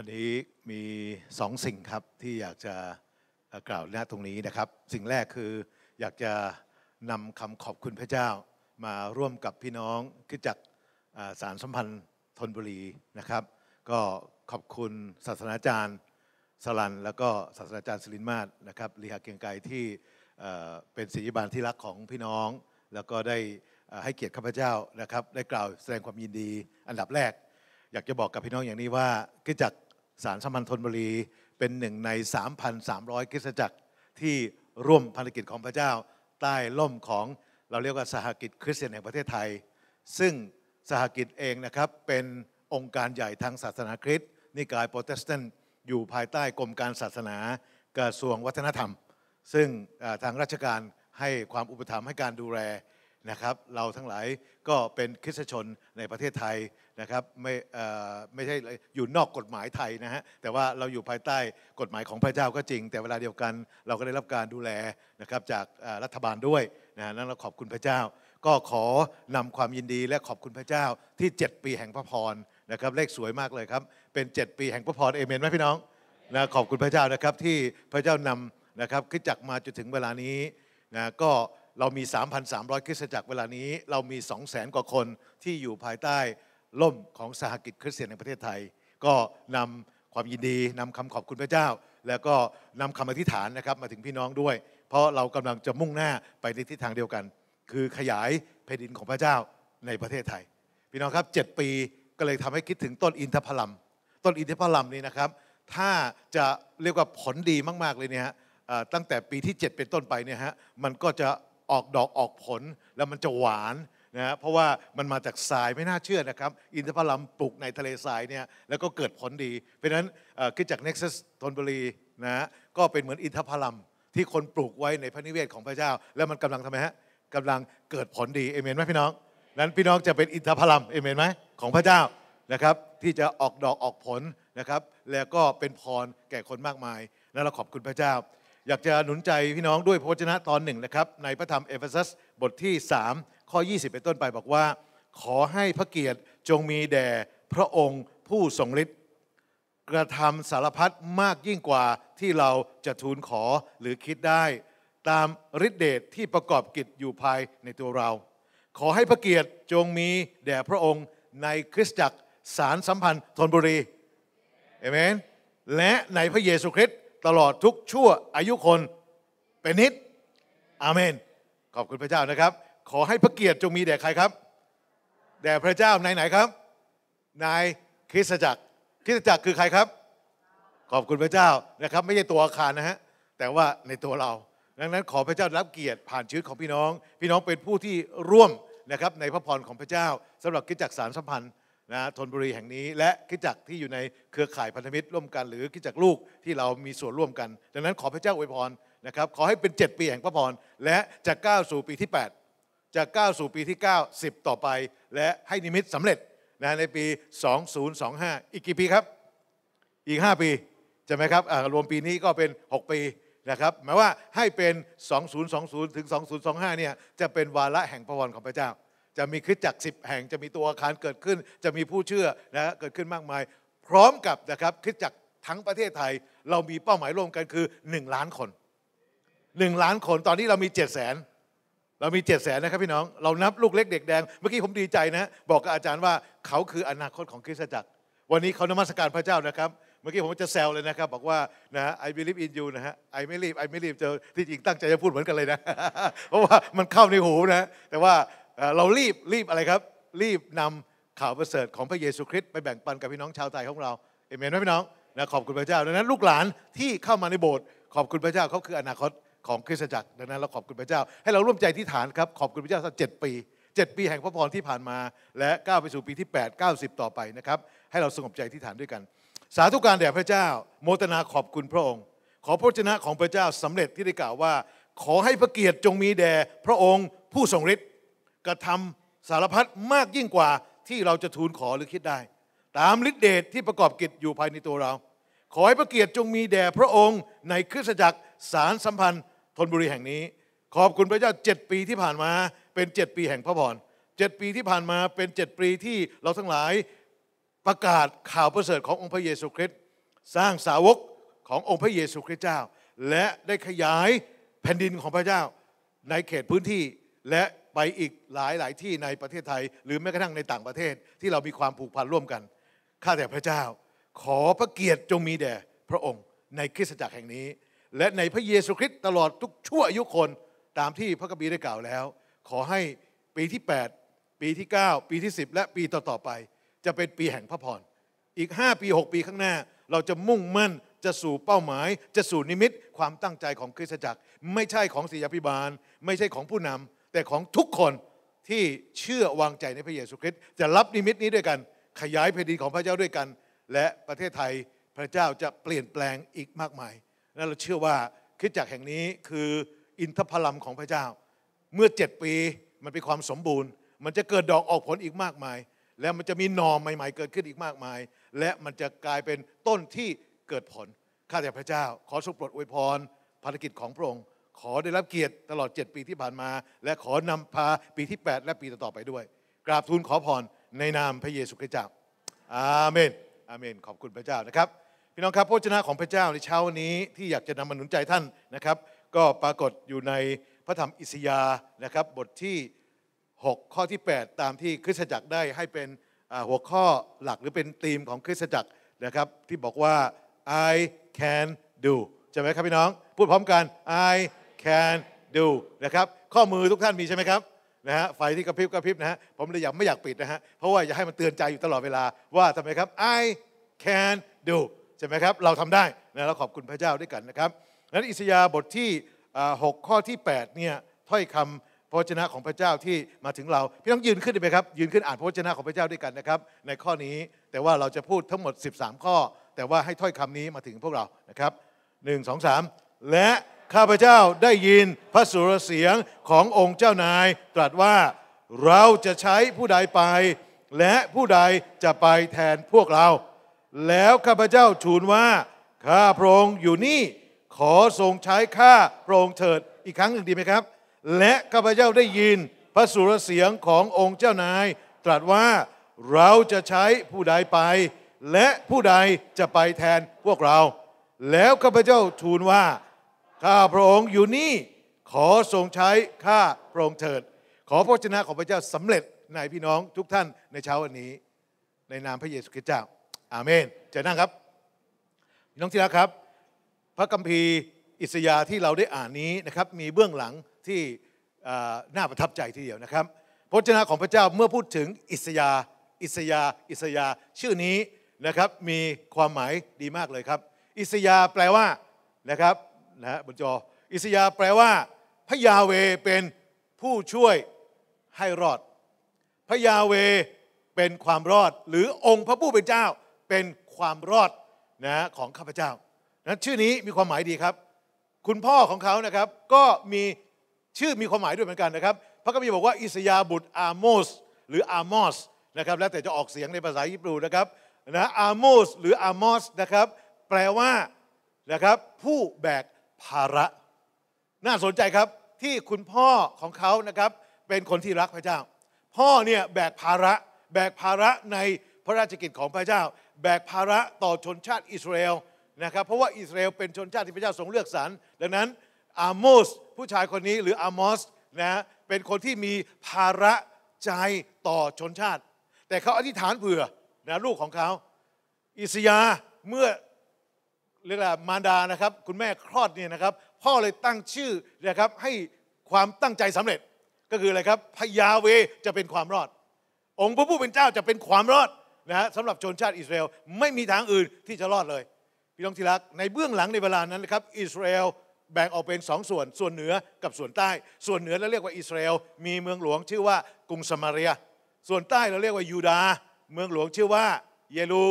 วันนี้มีสองสิ่งครับที่อยากจะกล่าวณตรงนี้นะครับ สิ่งแรกคืออยากจะนำคำขอบคุณพระเจ้า มาร่วมกับพี่น้องขึ้นจากสารสัมพันธ์ธนบุรีนะครับ ก็ขอบคุณศาสนาจารย์สลันแล้วก็ศาสนาจารย์สิรินมาศนะครับลีฮะเกียงไกรที่เป็นศิษยบาลที่รักของพี่น้อง แล้วก็ได้ให้เกียรติข้าพเจ้านะครับได้กล่าวแสดงความยินดีอันดับแรก อยากจะบอกกับพี่น้องอย่างนี้ว่าขึ้นจากสารสัมพันธ์ธนบุรีเป็นหนึ่งใน3,300กิจจักร ที่ร่วมภารกิจของพระเจ้า ใต้ล่มของเราเรียกว่าสหกิจคริสเตียนแห่งประเทศไทย ซึ่งสหกิจเองนะครับเป็นองค์การใหญ่ทางศาสนาคริสต์นิกายโปรเตสแตนต์อยู่ภายใต้กรมการศาสนากระทรวงวัฒนธรรม ซึ่งทางราชการให้ความอุปถัมภ์ให้การดูแลนะครับเราทั้งหลายก็เป็นคริสชนในประเทศไทยนะครับไม่ไม่ใช่อยู่นอกกฎหมายไทยนะฮะแต่ว่าเราอยู่ภายใต้กฎหมายของพระเจ้าก็จริง แต่เวลาเดียวกันเราก็ได้รับการดูแลนะครับจากรัฐบาลด้วยนะนั้นเราขอบคุณพระเจ้า ก็ขอนำความยินดีและขอบคุณพระเจ้าที่ 7 ปีแห่งพระพรนะครับเลขสวยมากเลยครับเป็น 7 ปีแห่งพระพรเอเมนไหมพี่น้องนะขอบคุณพระเจ้านะครับที่พระเจ้านำนะครับขึ้นจักมาจนถึงเวลานี้นะก็เรามี3,300คริสตจักร เวลานี้ เรามี200,000กว่าคนที่อยู่ภายใต้ล่มของสหกิจคริสเตียนในประเทศไทย ก็นำความยินดีนำคำขอบคุณพระเจ้า แล้วก็นำคำอธิษฐานนะครับ มาถึงพี่น้องด้วย เพราะเรากำลังจะมุ่งหน้าไปในทิศทางเดียวกัน คือขยายแผ่นดินของพระเจ้าในประเทศไทย พี่น้องครับ7ปี ก็เลยทำให้คิดถึงต้นอินทผลัมต้นอินทผลัมนี่นะครับ ถ้าจะเรียกว่าผลดีมาก ๆเลยเนี่ยฮะตั้งแต่ปีที่7เป็นต้นไปเนี่ยฮะ มันก็จะออกดอกออกผลแล้วมันจะหวานนะฮะเพราะว่ามันมาจากทรายไม่น่าเชื่อนะครับ อินทผลัมปลูกในทะเลทรายเนี่ยแล้วก็เกิดผลดีเพราะนั้นคิดจากเน็กซัสธนบุรีนะฮะก็เป็นเหมือนอินทผลัมที่คนปลูกไว้ในพระนิเวศของพระเจ้า แล้วมันกำลังทำไมฮะกำลังเกิดผลดีเอเมนไหมพี่น้องนั้นพี่น้องจะเป็นอินทผลัมเอเมนไหมของพระเจ้านะครับที่จะออกดอกออกผลนะครับแล้วก็เป็นพรแก่คนมากมาย แล้วเราขอบคุณพระเจ้าอยากจะหนุนใจพี่น้องด้วยพระวจนะตอนหนึ่งนะครับ ในพระธรรมเอเฟซัสบทที่ 3 ข้อ 20 เป็นต้นไปบอกว่า ขอให้พระเกียรติจงมีแด่พระองค์ผู้ทรงฤทธิ์กระทำสารพัดมากยิ่งกว่าที่เราจะทูลขอหรือคิดได้ ตามฤทธิเดชทที่ประกอบกิจอยู่ภายในตัวเรา ขอให้พระเกียรติจงมีแด่พระองค์ในคริสตจักรสารสัมพันธ์ธนบุรีเอเมนและในพระเยซูคริสต์ตลอดทุกชั่วอายุคนเป็นนิดอาเมน ขอบคุณพระเจ้านะครับ ขอให้พระเกียรติจงมีแด่ใครครับแด่พระเจ้าไหนไหนครับนายคริสตจักร คริสตจักรคือใครครับ ขอบคุณพระเจ้านะครับ ไม่ใช่ตัวอาคารนะฮะแต่ว่าในตัวเราดังนั้นขอพระเจ้ารับเกียรติ ผ่านชีวิตของพี่น้อง พี่น้องเป็นผู้ที่ร่วมนะครับในพระพรของพระเจ้า สำหรับกิจจักรสารสัมพันธ์นะทนบุรีแห่งนี้และคิดจักที่อยู่ในเครือข่ายพันธมิตรร่วมกันหรือคิดจักลูกที่เรามีส่วนร่วมกันดังนั้นขอพระเจ้าอวยพรนะครับขอให้เป็น 7 ปีแห่งพระพรและจะก้าวสู่ปีที่ 8จะก้าวสู่ปีที่9 10ต่อไป และให้นิมิตสำเร็จนะในปี 2025 อีกกี่ปีครับอีก 5 ปีใช่ไหมครับรวมปีนี้ก็เป็น 6 ปีนะครับหมายว่าให้เป็น 2020ถึง2025เนี่ยจะเป็นวาระแห่งพระพรของพระเจ้าจะมีคริสตจักรสิบแห่งจะมีตัวอาคารเกิดขึ้น จะมีผู้เชื่อนะเกิดขึ้นมากมาย พร้อมกับนะครับคริสตจักรทั้งประเทศไทยเรามีเป้าหมายร่วมกันคือ1ล้านคน1ล้านคนตอนนี้เรามี7ดแสนเรามีเจ็ดแสนนะครับพี่น้อง เรานับลูกเล็กเด็กแดงเมื่อกี้ผมดีใจนะบอกกับอาจารย์ว่าเขาคืออนาคตของคริสตจักร วันนี้เขานมัสการพระเจ้านะครับ เมื่อกี้ผมจะแซวเลยนะครับ บอกว่านะ I believe in you นะฮะ I ไม่รีบ I ไม่รีบจะที่จริงตั้งใจจะพูดเหมือนกันเลยนะเพราะว่ามันเข้าในหูนะแต่ว่าเรารีบรีบอะไรครับ รีบนำข่าวประเสริฐของพระเยซูคริสต์ไปแบ่งปันกับพี่น้องชาวไทยของเราเอเมนไหมพี่น้องนะขอบคุณพระเจ้าดังนั้นลูกหลานที่เข้ามาในโบสถ์ขอบคุณพระเจ้าเขาคืออนาคต ของคริสตจักรดังนั้นเราขอบคุณพระเจ้า ให้เราร่วมใจที่ฐานครับขอบคุณพระเจ้าสักเจ็ดปีเจ็ดปีแห่งพระพรที่ผ่านมา และก้าวไปสู่ปีที่ 8 90 ต่อไปนะครับให้เราสงบใจที่ฐานด้วยกัน สาธุการแด่พระเจ้า โมตนาขอบคุณพระองค์ ขอพระชนะของพระเจ้าสำเร็จที่ได้กล่าวว่า ขอให้พระเกียรติจงมีแด่พระองค์ ผู้ทรงฤทธิ์กระทำสารพัดมากยิ่งกว่าที่เราจะทูลขอหรือคิดได้ ตามฤทธิเดชทที่ประกอบกิจอยู่ภายในตัวเรา ขอให้พระเกียรติจงมีแด่พระองค์ในคริสตจักรสารสัมพันธ์ธนบุรีแห่งนี้ ขอบคุณพระเจ้าเจ็ดปีที่ผ่านมาเป็นเจ็ดปีแห่งพระพรเจ็ดปีที่ผ่านมาเป็นเจ็ดปีที่เราทั้งหลายประกาศข่าวประเสริฐขององค์พระเยซูคริสต์สร้างสาวกขององค์พระเยซูคริสต์เจ้า และได้ขยายแผ่นดินของพระเจ้าในเขตพื้นที่และไปอีกหลายหลายที่ในประเทศไทยหรือแม้กระทั่งในต่างประเทศที่เรามีความผูกพันร่วมกันข้าแต่พระเจ้า ขอพระเกียรติจงมีแด่พระองค์ในคริสตจักรแห่งนี้ และในพระเยซูคริสต์ตลอดทุกชั่วอายุคนตามที่พระกบีได้กล่าวแล้ว ขอให้ปีที่8ปีที่9ปีที่10และปีต่อๆไป จะเป็นปีแห่งพระพรอีก5ปี6ปีข้างหน้า เราจะมุ่งมั่นจะสู่เป้าหมาย จะสู่นิมิตความตั้งใจของคริสตจักร ไม่ใช่ของศิยาพิบาล ไม่ใช่ของผู้นำแต่ของทุกคนที่เชื่อวางใจในพระเยซูคริสต์จะรับนิมิตนี้ด้วยกันขยายแผ่นดินของพระเจ้าด้วยกัน และประเทศไทยพระเจ้าจะเปลี่ยนแปลงอีกมากมาย และเราเชื่อว่าคริสตจักรแห่งนี้คืออินทพลัมของพระเจ้า เมื่อเจ็ดปีมันเป็นความสมบูรณ์ มันจะเกิดดอกออกผลอีกมากมาย และมันจะมีหน่อใหม่ ๆเกิดขึ้นอีกมากมาย และมันจะกลายเป็นต้นที่เกิดผลข้าแต่พระเจ้าขอสุขปรดอวยพรภารกิจของพระองค์ขอได้รับเกียรติตลอด 7 ปีที่ผ่านมา และขอนำพาปีที่ 8 และปีต่อๆไปด้วย กราบทูลขอพรในนามพระเยซูคริสต์เจ้าอาเมนอาเมน ขอบคุณพระเจ้านะครับ พี่น้องครับพระชนะของพระเจ้าในเช้าวันนี้ที่อยากจะนำมาหนุนใจท่านนะครับ ก็ปรากฏอยู่ในพระธรรมอิสยาห์นะครับ บทที่ 6 ข้อที่ 8 ตามที่คริสตจักรได้ให้เป็นหัวข้อหลักหรือเป็นธีมของคริสตจักรนะครับที่บอกว่า I can do ใช่ไหมครับพี่น้อง พูดพร้อมกัน I can do นะครับข้อมือทุกท่านมีใช่ไหมครับนะฮะไฟที่กระพริบกระพริบนะฮะผมเลยอยากไม่อยากปิดนะฮะเพราะว่าอยากให้มันเตือนใจอยู่ตลอดเวลาว่าทำไมครับ I can do ใช่ไหมครับเราทำได้นะเราขอบคุณพระเจ้าด้วยกันนะครับนั้นอิสยาบทที่6ข้อที่ 8 เนี่ยถ้อยคำพระวจนะของพระเจ้าที่มาถึงเรา พี่ต้องยืนขึ้นไดีไหมครับยืนขึ้นอ่านพระวจนะของพระเจ้าด้วยกันนะครับ ในข้อนี้แต่ว่าเราจะพูดทั้งหมด13ข้อ แต่ว่าให้ถ้อยคำนี้มาถึงพวกเรานะครับ1 2 3และข้าพเจ้าได้ยินพระสุรเสียงขององค์เจ้านาย ตรัสว่าเราจะใช้ผู้ใดไป และผู้ใดจะไปแทนพวกเรา แล้วข้าพเจ้าทูลว่า ข้าพระองค์อยู่นี่ขอทรงใช้ข้าพระองค์เถิดอีกครั้งหนึ่งดีไหมครับ และข้าพเจ้าได้ยินพระสุรเสียงขององค์เจ้านาย ตรัสว่าเราจะใช้ผู้ใดไป และผู้ใดจะไปแทนพวกเรา แล้วข้าพเจ้าทูลว่าข้าพระองค์อยู่นี่ ขอทรงใช้ข้าพระองค์เถิด ขอพระชนะของพระเจ้าสำเร็จในพี่น้องทุกท่านในเช้าวันนี้ ในนามพระเยซูคริสต์เจ้า อาเมนจะนั่งครับน้องที่รักครับ พระคัมภีร์อิสยาที่เราได้อ่านนี้นะครับ มีเบื้องหลังที่น่าประทับใจทีเดียวนะครับ พระชนะของพระเจ้าเมื่อพูดถึงอิสยาอิสยาอิสยาชื่อนี้นะครับ มีความหมายดีมากเลยครับ อิสยาแปลว่านะครับนะฮะบนจออิสยาแปลว่าพระยาเวเป็นผู้ช่วยให้รอด พระยาเวเป็นความรอด หรือองค์พระผู้เป็นเจ้าเป็นความรอดนะของข้าพเจ้านะชื่อนี้มีความหมายดีครับ คุณพ่อของเขานะครับ ก็มีชื่อมีความหมายด้วยเหมือนกันนะครับ พระกัมพีรบอกว่า อิสยาบุตรอาโมสหรืออามอสนะครับแล้วแต่จะออกเสียงในภาษาญี่ปุ่นะครับนะอาโมสหรืออามอสนะครับแปลว่านะครับผู้แบกภาระน่าสนใจครับที่คุณพ่อของเขานะครับเป็นคนที่รักพระเจ้า พ่อเนี่ยแบกภาระแบกภาระในพระราชกิจของพระเจ้าแบกภาระต่อชนชาติอิสราเอลนะครับเพราะว่าอิสราเอลเป็นชนชาติที่พระเจ้าทรงเลือกสรรดังนั้นอาโมสผู้ชายคนนี้หรืออามอสนะเป็นคนที่มีภาระใจต่อชนชาติ แต่เขาอธิษฐานเผื่อนะลูกของเขา อิสยาเมื่อเรียกว่ามารดานะครับคุณแม่คลอดเนี่ยนะครับพ่อเลยตั้งชื่อนยครับให้ความตั้งใจสำเร็จก็คืออะไรครับพยาเวจะเป็นความรอด องค์พระผู้เป็นเจ้าจะเป็นความรอดนะฮะสำหรับชนชาติอิสราเอลไม่มีทางอื่นที่จะรอดเลยพี่น้องที่รักในเบื้องหลังในเวลานั้นนะครับอิสราเอลแบ่งออกเป็นสองส่วน ส่วนเหนือกับส่วนใต้ ส่วนเหนือเราเรียกว่าอิสราเอลมีเมืองหลวงชื่อว่ากรุงสมาเรียส่วนใต้เราเรียกว่ายูดาเมืองหลวงชื่อว่าเยรู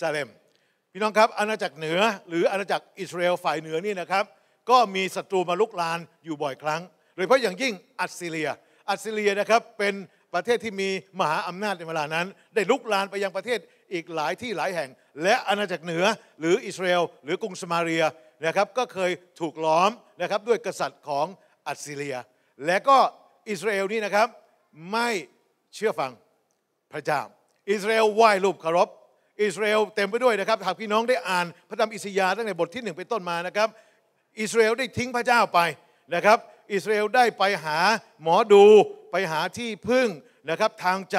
ซาเล็มี่น้องครับอาณาจักรเหนือหรืออาณาจักรอิสราเอลฝ่ายเหนือนี่นะครับก็มีศัตรูมาลุกลานอยู่บ่อยครั้งโดยเฉพาะอย่างยิ่งอัสซีเรีย อัสซีเรียนะครับเป็นประเทศที่มีมหาอำนาจในเวลานั้น ได้ลุกลานไปยังประเทศอีกหลายที่หลายแห่ง และอาณาจักรเหนือหรืออิสราเอลหรือ กรุงสมาเรียนะครับก็เคยถูกล้อมนะครับด้วยกษัตริย์ของอัสซีเรีย และก็อิสราเอลนี่นะครับไม่เชื่อฟังพระเจ้าอิสราเอลไหว้รูปเคารพอิสราเอลเต็มไปด้วยนะครับหากพี่น้องได้อ่านพระธรรมอิสยาห์ตั้งแต่บทที่หนึ่งเป็นต้นมานะครับ อิสราเอลได้ทิ้งพระเจ้าไปนะครับ อิสราเอลได้ไปหาหมอดูไปหาที่พึ่งนะครับ ทางใจ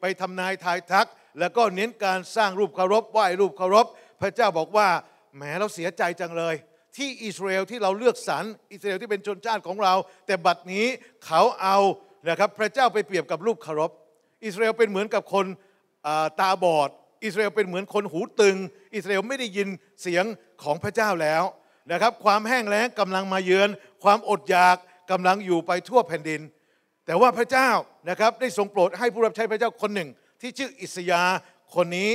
ไปทำนายทายทัก แล้วก็เน้นการสร้างรูปเคารพไหว้รูปเคารพ พระเจ้าบอกว่าแหมเราเสียใจจังเลย ที่อิสราเอลที่เราเลือกสรรอิสราเอลที่เป็นชนชาติของเรา แต่บัดนี้เขาเอานะครับพระเจ้าไปเปรียบกับรูปเคารพ อิสราเอลเป็นเหมือนกับคนตาบอดอิสราเอลเป็นเหมือนคนหูตึง อิสราเอลไม่ได้ยินเสียงของพระเจ้าแล้วนะครับความแห้งแล้งกำลังมาเยือน ความอดอยากกำลังอยู่ไปทั่วแผ่นดิน แต่ว่าพระเจ้านะครับได้ทรงโปรดให้ผู้รับใช้พระเจ้าคนหนึ่ง ที่ชื่ออิสยาคนนี้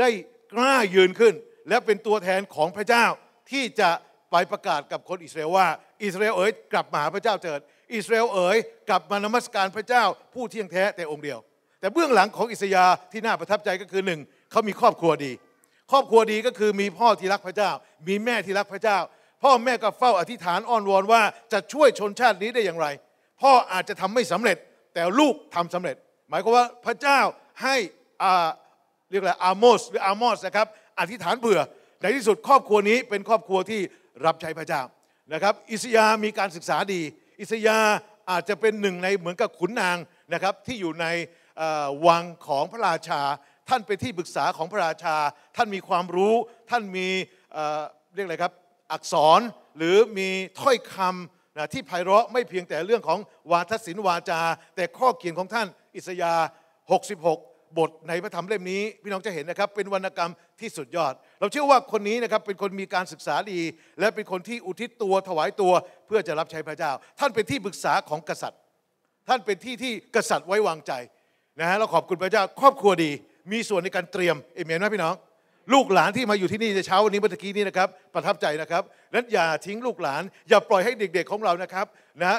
ได้กล้ายืนขึ้น และเป็นตัวแทนของพระเจ้าที่จะไปประกาศกับคนอิสราเอลว่าอิสราเอลเอ๋ยกลับมาหาพระเจ้าเถิดอิสราเอลเอ๋ยกลับมานมัสการพระเจ้าผู้เที่ยงแท้แต่องค์เดียว แต่เบื้องหลังของอิสยาที่น่าประทับใจก็คือหนึ่งเขามีครอบครัวดี ครอบครัวดีก็คือมีพ่อที่รักพระเจ้า มีแม่ที่รักพระเจ้า พ่อแม่ก็เฝ้าอธิษฐานอ้อนวอนว่าจะช่วยชนชาตินี้ได้อย่างไร พ่ออาจจะทำไม่สำเร็จแต่ลูกทำสำเร็จ หมายความว่าพระเจ้าให้อาเรียกอะไรอาโมสหรืออามอสนะครับอธิษฐานเผื่อในที่สุดครอบครัวนี้เป็นครอบครัวที่รับใช้พระเจ้านะครับอิสยามีการศึกษาดี อิสยาอาจจะเป็นหนึ่งในเหมือนกับขุนนางนะครับที่อยู่ในวังของพระราชาท่านเป็นที่ปรึกษาของพระราชา ท่านมีความรู้ ท่านมีเรียกอะไรครับ อักษร หรือมีถ้อยคำนะที่ไพเราะไม่เพียงแต่เรื่องของวาทศิลป์วาจา แต่ข้อเขียนของท่านอิสยาห์66 บทในพระธรรมเล่มนี้ พี่น้องจะเห็นนะครับ เป็น วรรณกรรมที่สุดยอด เราเชื่อว่าคนนี้นะครับเป็นคนมีการศึกษาดี และเป็นคนที่อุทิศตัวถวายตัวเพื่อจะรับใช้พระเจ้า ท่านเป็นที่ปรึกษาของกษัตริย์ ท่านเป็นที่ที่กษัตริย์ไว้วางใจนะฮะ เราขอบคุณพระเจ้าครอบครัวดีมีส่วนในการเตรียม เอเมนไหมพี่น้อง ลูกหลานที่มาอยู่ที่นี่ในเช้าวันนี้เมื่อกี้นี้นะครับประทับใจนะครับนั้นอย่าทิ้งลูกหลาน อย่าปล่อยให้เด็กๆของเรานะครับ นะ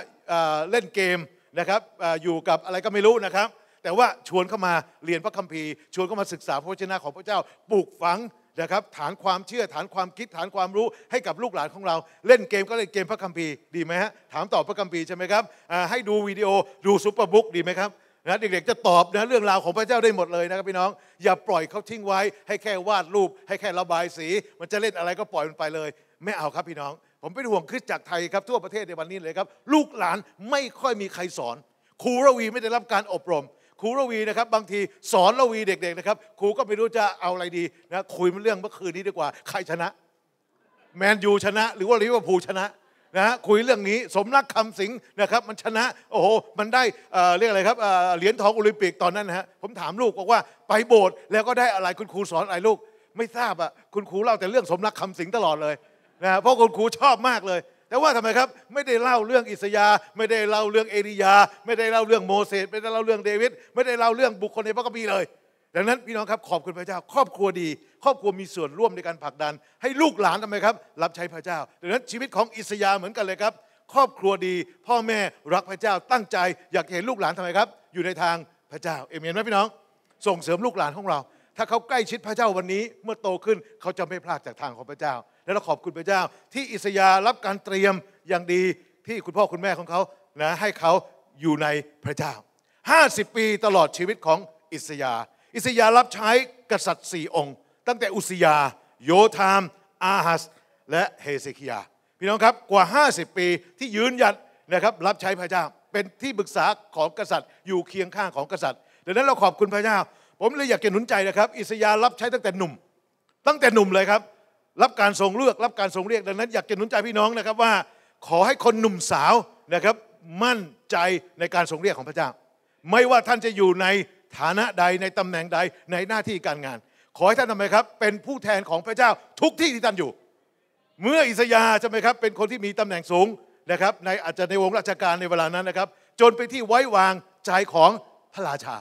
เล่นเกมนะครับอยู่กับอะไรก็ไม่รู้นะครับ แต่ว่าชวนเข้ามาเรียนพระคัมภีร์ชวนเข้ามาศึกษาพระวจนะของพระเจ้าปลูกฝังนะครับฐานความเชื่อฐานความคิดฐานความรู้ให้กับลูกหลานของเรา เล่นเกมก็เล่นเกมพระคัมภีร์ดีไหมฮะถามตอบพระคัมภีร์ใช่ไหมครับให้ดูวิดีโอดูซุปเปอร์บุ๊กดีไหมครับนะเด็กๆ จะตอบนะเรื่องราวของพระเจ้าได้หมดเลยนะครับพี่น้อง อย่าปล่อยเขาทิ้งไว้ ให้แค่วาดรูป ให้แค่ระบายสี มันจะเล่นอะไรก็ปล่อยมันไปเลย ไม่เอาครับพี่น้อง ผมเป็นห่วงคริสจากไทยครับทั่วประเทศในวันนี้เลยครับ ลูกหลานไม่ค่อยมีใครสอนครูระวีไม่ได้รับการอบรม ครูระวีนะครับบางทีสอนระวีเด็กๆนะครับครูก็ไม่รู้จะเอาอะไรดีนะ คุยเรื่องเมื่อคืนนี้ดีกว่าใครชนะ แมนยูชนะ หรือว่าลิเวอร์พูลชนะนะฮะคุยเรื่องนี้สมรักคำสิงนะครับมันชนะโอ้โหมันได้เรียกอะไรครับเหรียญทองโอลิมปิกตอนนั้นฮะผมถามลูกบอกว่าไปโบสถ์แล้วก็ได้อะไรคุณครูสอนอะไรลูกไม่ทราบอ่ะคุณครูเล่าแต่เรื่องสมรักคำสิงตลอดเลยนะเพราะคุณครูชอบมากเลย แต่ว่าทำไมครับไม่ได้เล่าเรื่องอิสยา ไม่ได้เล่าเรื่องเอริยาไม่ได้เล่าเรื่องโมเสสไม่ได้เล่าเรื่องเดวิดไม่ได้เล่าเรื่องบุคคลในพระคัมภีร์เลยดังนั้นพี่น้องครับขอบคุณพระเจ้า ครอบครัวดี ครอบครัวมีส่วนร่วมในการผลักดัน ให้ลูกหลานทำไมครับรับใช้พระเจ้าดังนั้นชีวิตของอิสยาเหมือนกันเลยครับ ครอบครัวดี พ่อแม่รักพระเจ้า ตั้งใจอยากเห็นลูกหลานทำไมครับ อยู่ในทางพระเจ้า เอเมนไหมพี่น้องส่งเสริมลูกหลานของเรา ถ้าเขาใกล้ชิดพระเจ้าวันนี้ เมื่อโตขึ้นเขาจะไม่พลาดจากทางของพระเจ้า และเราขอบคุณพระเจ้า ที่อิสยารับการเตรียมอย่างดีที่คุณพ่อคุณแม่ของเขานะให้เขาอยู่ในพระเจ้า50ปีตลอดชีวิตของอิสยาอิสยารับใช้กษัตริย์สี่องค์ตั้งแต่อุสยา โยธามอาฮัส และเฮเซคียา พี่น้องครับกว่า50 ปีที่ยืนหยัดนะครับรับใช้พระเจ้า เป็นที่ปรึกษาของกษัตริย์ อยู่เคียงข้างของกษัตริย์ดังนั้นเราขอบคุณพระเจ้า ผมเลยอยากจะหนุนใจนะครับ อิสยารับใช้ตั้งแต่หนุ่ม ตั้งแต่หนุ่มเลยครับ รับการทรงเลือกรับการทรงเรียกดังนั้นอยากจะหนุนใจพี่น้องนะครับว่าขอให้คนหนุ่มสาวนะครับ มั่นใจในการทรงเรียกของพระเจ้า ไม่ว่าท่านจะอยู่ในฐานะใดในตำแหน่งใดในหน้าที่การงาน ขอให้ท่านทำไมครับ เป็นผู้แทนของพระเจ้าทุกที่ที่ท่านอยู่ เมื่ออิสยาใช่ไหมครับ เป็นคนที่มีตำแหน่งสูงนะครับในอาจจะในวงราชการในเวลานั้นนะครับ จนไปที่ไว้วางใจของพระราชา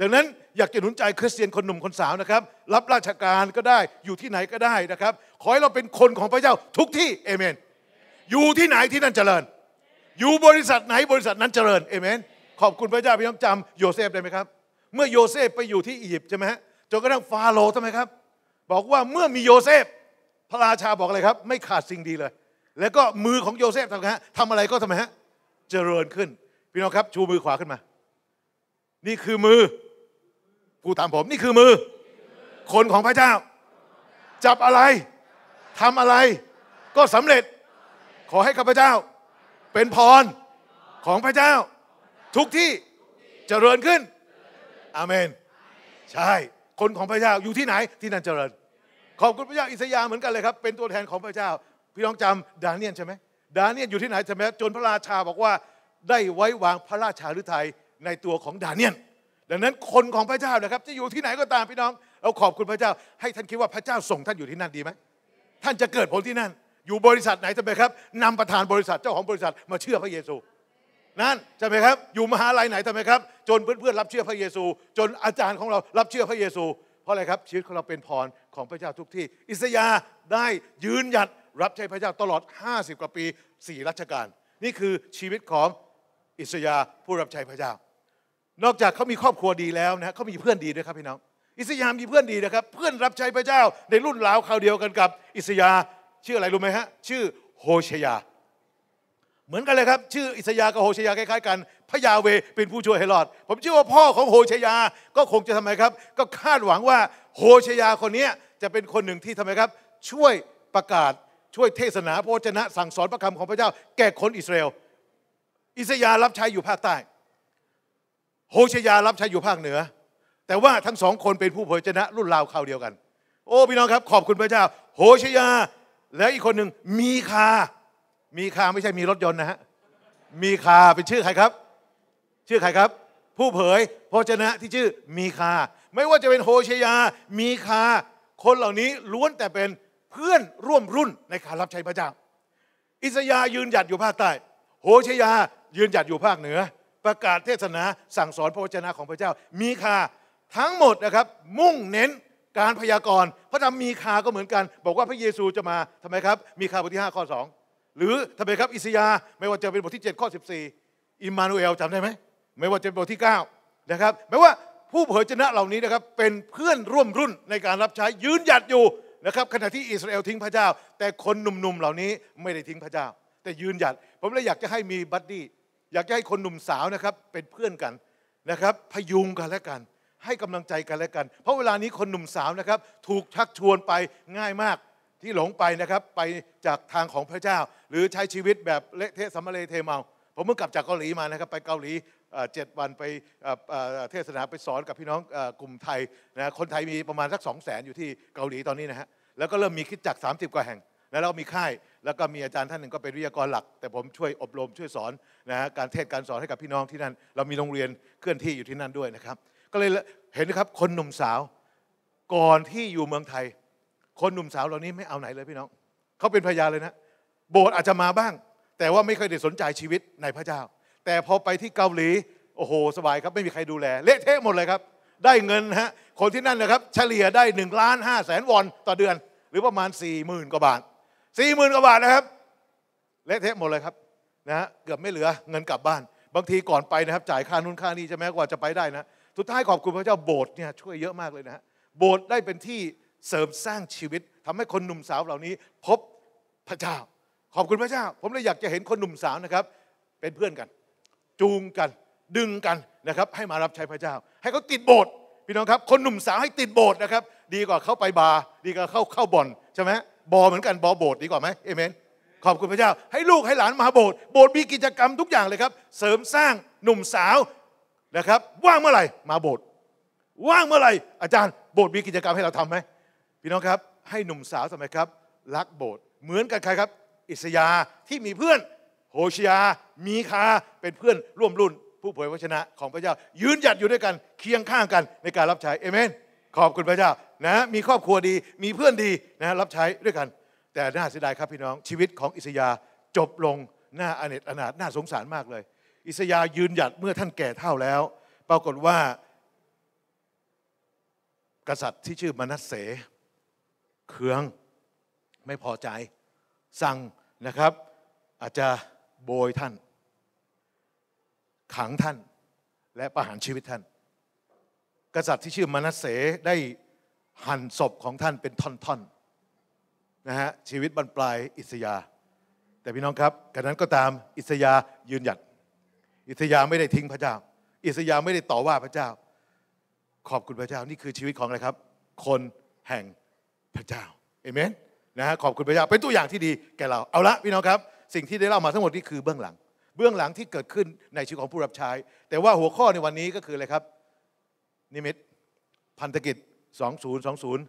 ดังนั้นอยากจะหนุนใจคริสเตียนคนหนุ่มคนสาวนะครับ รับราชการก็ได้อยู่ที่ไหนก็ได้นะครับ ขอให้เราเป็นคนของพระเจ้าทุกที่เอเมนอยู่ที่ไหนที่นั่นเจริญ อยู่บริษัทไหนบริษัทนั้นเจริญเอเมนขอบคุณพระเจ้าพี่น้องจำโยเซฟได้ไหมครับเมื่อโยเซฟไปอยู่ที่อียิปต์ใช่ไหมฮะจนกระทั่งฟาโรห์ทำไมครับ บอกว่าเมื่อมีโยเซฟพระราชาบอกอะไรครับ ไม่ขาดสิ่งดีเลย แล้วก็มือของโยเซฟทำไงฮะทำอะไรก็ทำไมฮะเจริญขึ้น พี่น้องครับชูมือขวาขึ้นมานี่คือมือผู้ตามผมนี่คือมือคนของพระเจ้า จับอะไรทำอะไร ก็สำเร็จขอให้ข้าพเจ้า เป็นพรของพระเจ้า ทุกที่เจริญขึ้นอาเมน ใช่ คนของพระเจ้าอยู่ที่ไหนที่นั่นเจริญ ขอบคุณพระเจ้าอิสยาเหมือนกันเลยครับ เป็นตัวแทนของพระเจ้า พี่น้องจำดาเนียนใช่ไหมดาเนียนอยู่ที่ไหนใช่ไหมจนพระราชาบอกว่าได้ไว้วางพระราชาหฤทัยในตัวของดาเนียนดังนั้นคนของพระเจ้านะครับจะอยู่ที่ไหนก็ตามพี่น้องเราขอบคุณพระเจ้า ให้ท่านคิดว่าพระเจ้าส่งท่านอยู่ที่นั่นดีไหมท่านจะเกิดผลที่นั่นอยู่บริษัทไหนจะไปครับนำประธานบริษัทเจ้าของบริษัท มาเชื่อพระเยซูนั่นใช่ไหมครับอยู่มหาลัยไหนทำไมครับ จนเพื่อนๆรับเชื่อพระเยซู จนอาจารย์ของเรารับเชื่อพระเยซู เพราะอะไรครับ ชีวิตของเราเป็นพรของพระเจ้าทุกที่ อิสยาได้ยืนหยัดรับใช้พระเจ้าตลอด 50 กว่าปี4รัชกาลนี่คือชีวิตของอิสยาผู้รับใช้พระเจ้า นอกจากเขามีครอบครัวดีแล้วนะเขามีเพื่อนดีด้วยครับพี่น้องอิสยามีเพื่อนดีนะครับเพื่อนรับใช้พระเจ้า ในรุ่นราวคราวเดียวกันกับ อิสยาชื่ออะไรรู้ไหมฮะชื่อโฮเชยาเหมือนกันเลยครับ ชื่ออิสยากับโฮชยาคล้ายๆ กัน พระยาเวเป็นผู้ช่วยให้รอด ผมเชื่อว่าพ่อของโฮชยาก็คงจะทำไมครับ ก็คาดหวังว่าโฮชยาคนนี้จะเป็นคนหนึ่งที่ทำไมครับ ช่วยประกาศช่วยเทศนาพระวจนะ สั่งสอนพระคำของพระเจ้า แก่คนอิสราเอลอิสยารับใช้อยู่ภาคใต้โฮชยารับใช้อยู่ภาคเหนือ แต่ว่าทั้งสองคนเป็นผู้เผยชนะรุ่นราวคราวเดียวกัน โอ้พี่น้องครับขอบคุณพระเจ้าโฮชยา และอีกคนหนึ่งมีคามีคาไม่ใช่มีรถยนต์นะฮะ มีคาเป็นชื่อใครครับ ชื่อใครครับ ผู้เผยพระจนะที่ชื่อมีคา ไม่ว่าจะเป็นโฮเชยามีคาคนเหล่านี้ล้วนแต่เป็นเพื่อนร่วมรุ่นในการรับใช้พระเจ้า อิสยายืนหยัดอยู่ภาคใต้โฮเชยายืนหยัดอยู่ภาคเหนือ ประกาศเทศนาสั่งสอนพระวจนะของพระเจ้า มีคาทั้งหมดนะครับ มุ่งเน้นการพยากรณ์พระธรรมมีคาก็เหมือนกัน บอกว่าพระเยซูจะมาทำไมครับมีคาบทที่5ข้อ2หรือทำไมครับอิสยาไม่ว่าจะเป็นบทที่7ข้อ14 อิมมานูเอลจำได้ไหมไม่ว่าจะเป็นบทที่9นะครับแม้ว่าผู้เผยชนะเหล่านี้นะครับเป็นเพื่อนร่วมรุ่นในการรับใช้ยืนหยัดอยู่นะครับขณะที่อิสราเอลทิ้งพระเจ้า แต่คนหนุ่มๆเหล่านี้ไม่ได้ทิ้งพระเจ้า แต่ยืนหยัด ผมเลยอยากจะให้มีบัดดี้อยากจะให้คนหนุ่มสาวนะครับเป็นเพื่อนกันนะครับพยุงกันและกัน ให้กำลังใจกันและกัน เพราะเวลานี้คนหนุ่มสาวนะครับถูกชักชวนไปง่ายมากที่หลงไปนะครับไปจากทางของพระเจ้าหรือใช้ชีวิตแบบ เละเทะสัมเลเทเมา ผมเพิ่งกลับจากเกาหลีมานะครับไปเกาหลีเจ็ดวันไปเทศนาไปสอนกับพี่น้องกลุ่มไทยนะคนไทยมีประมาณสักสองแสนอยู่ที่เกาหลีตอนนี้นะฮะแล้วก็เริ่มมีคิดจักสามสิบกว่าแห่ง แล้วก็มีค่าย แล้วก็มีอาจารย์ท่านหนึ่งก็เป็นวิทยากรหลัก แต่ผมช่วยอบรมช่วยสอนนะฮะการเทศการสอนให้กับพี่น้องที่นั่นเรามีโรงเรียนเคลื่อนที่อยู่ที่นั่นด้วยนะครับก็เลยเห็นนะครับคนหนุ่มสาวก่อนที่อยู่เมืองไทยคนหนุ่มสาวเหล่านี้ไม่เอาไหนเลยพี่น้องเขาเป็นพยาเลยนะ โบสถ์อาจจะมาบ้าง แต่ว่าไม่เคยได้สนใจชีวิตในพระเจ้า แต่พอไปที่เกาหลีโอ้โห สบายครับไม่มีใครดูแลเละเทะหมดเลยครับ ได้เงินฮะคนที่นั่นนะครับ เฉลี่ยได้หนึ่งล้านห้าแสนวอนต่อเดือน หรือ ประมาณสี่หมื่นกว่าบาทสี่หมื่นกว่าบาทนะครับเละเทะหมดเลยครับนะฮะเกือบไม่เหลือเงินกลับบ้าน บางทีก่อนไปนะครับจ่ายค่านุนค่านี้ใช่ไหมกว่าจะไปได้นะสุดท้ายขอบคุณพระเจ้าโบสถ์เนี่ยช่วยเยอะมากเลยนะฮะโบสถ์ได้เป็นที่เสริมสร้างชีวิตทำให้คนหนุ่มสาวเหล่านี้ พบพระเจ้า ขอบคุณพระเจ้าผมเลยอยากจะเห็นคนหนุ่มสาวนะครับเป็นเพื่อนกัน จูงกัน ดึงกันนะครับให้มารับใช้พระเจ้า ให้เขาติดโบสถ์พี่น้องครับคนหนุ่มสาวให้ติดโบสถ์นะครับดีกว่าเข้าไปบาร์ดีกว่าเข้าเข้าบ่อนใช่ไหมบอเหมือนกันบอโบสถ์ดีกว่าไหมเอเมน ขอบคุณพระเจ้า ให้ลูกให้หลานมาโบสถ์โบสถ์มีกิจกรรมทุกอย่างเลยครับ เสริมสร้างหนุ่มสาวนะครับ ว่างเมื่อไหร่มาโบสถ์ว่างเมื่อไหร่อาจารย์โบสถ์มีกิจกรรมให้เราทำไหมพี่น้องครับให้หนุ่มสาวสมัยครับ รักโบสถ์เหมือนกันใครครับ อิสยาที่มีเพื่อน โฮชยามีคาเป็นเพื่อนร่วมรุ่น ผู้เผยพระชนะของพระเจ้า ยืนหยัดอยู่ด้วยกันเคียงข้างกันในการรับใช้เอเมน ขอบคุณพระเจ้านะมีครอบครัวดีมีเพื่อนดีนะรับใช้ด้วยกัน แต่น่าเสียดายครับพี่น้อง ชีวิตของอิสยาจบลงหน้าอเนจอนาถน่าสงสารมากเลย อิสยายืนหยัดเมื่อท่านแก่เท่าแล้วปรากฏว่ากษัตริย์ที่ชื่อมนัสเสเคืองไม่พอใจสั่งนะครับ อาจจะโบยท่าน ขังท่านและประหารชีวิตท่าน กษัตริย์ที่ชื่อมนัสเสได้หั่นศพของท่านเป็นท่อนๆนะฮะ ชีวิตบรรปลายอิสยา แต่พี่น้องครับกันนั้นก็ตามอิสยายืนหยัด อิสยาไม่ได้ทิ้งพระเจ้า อิสยาไม่ได้ต่อว่าพระเจ้าขอบคุณพระเจ้านี่คือชีวิตของอะไรครับ คนแห่งพระเจ้า เอเมน นะฮะ ขอบคุณพระเจ้า เป็นตัวอย่างที่ดีแก่เรา เอาละพี่น้องครับ สิ่งที่ได้เล่ามาทั้งหมดนี่คือเบื้องหลัง เบื้องหลังที่เกิดขึ้นในชีวิตของผู้รับใช้ แต่ว่าหัวข้อในวันนี้ก็คืออะไรครับ นิมิต พันธกิจ 2020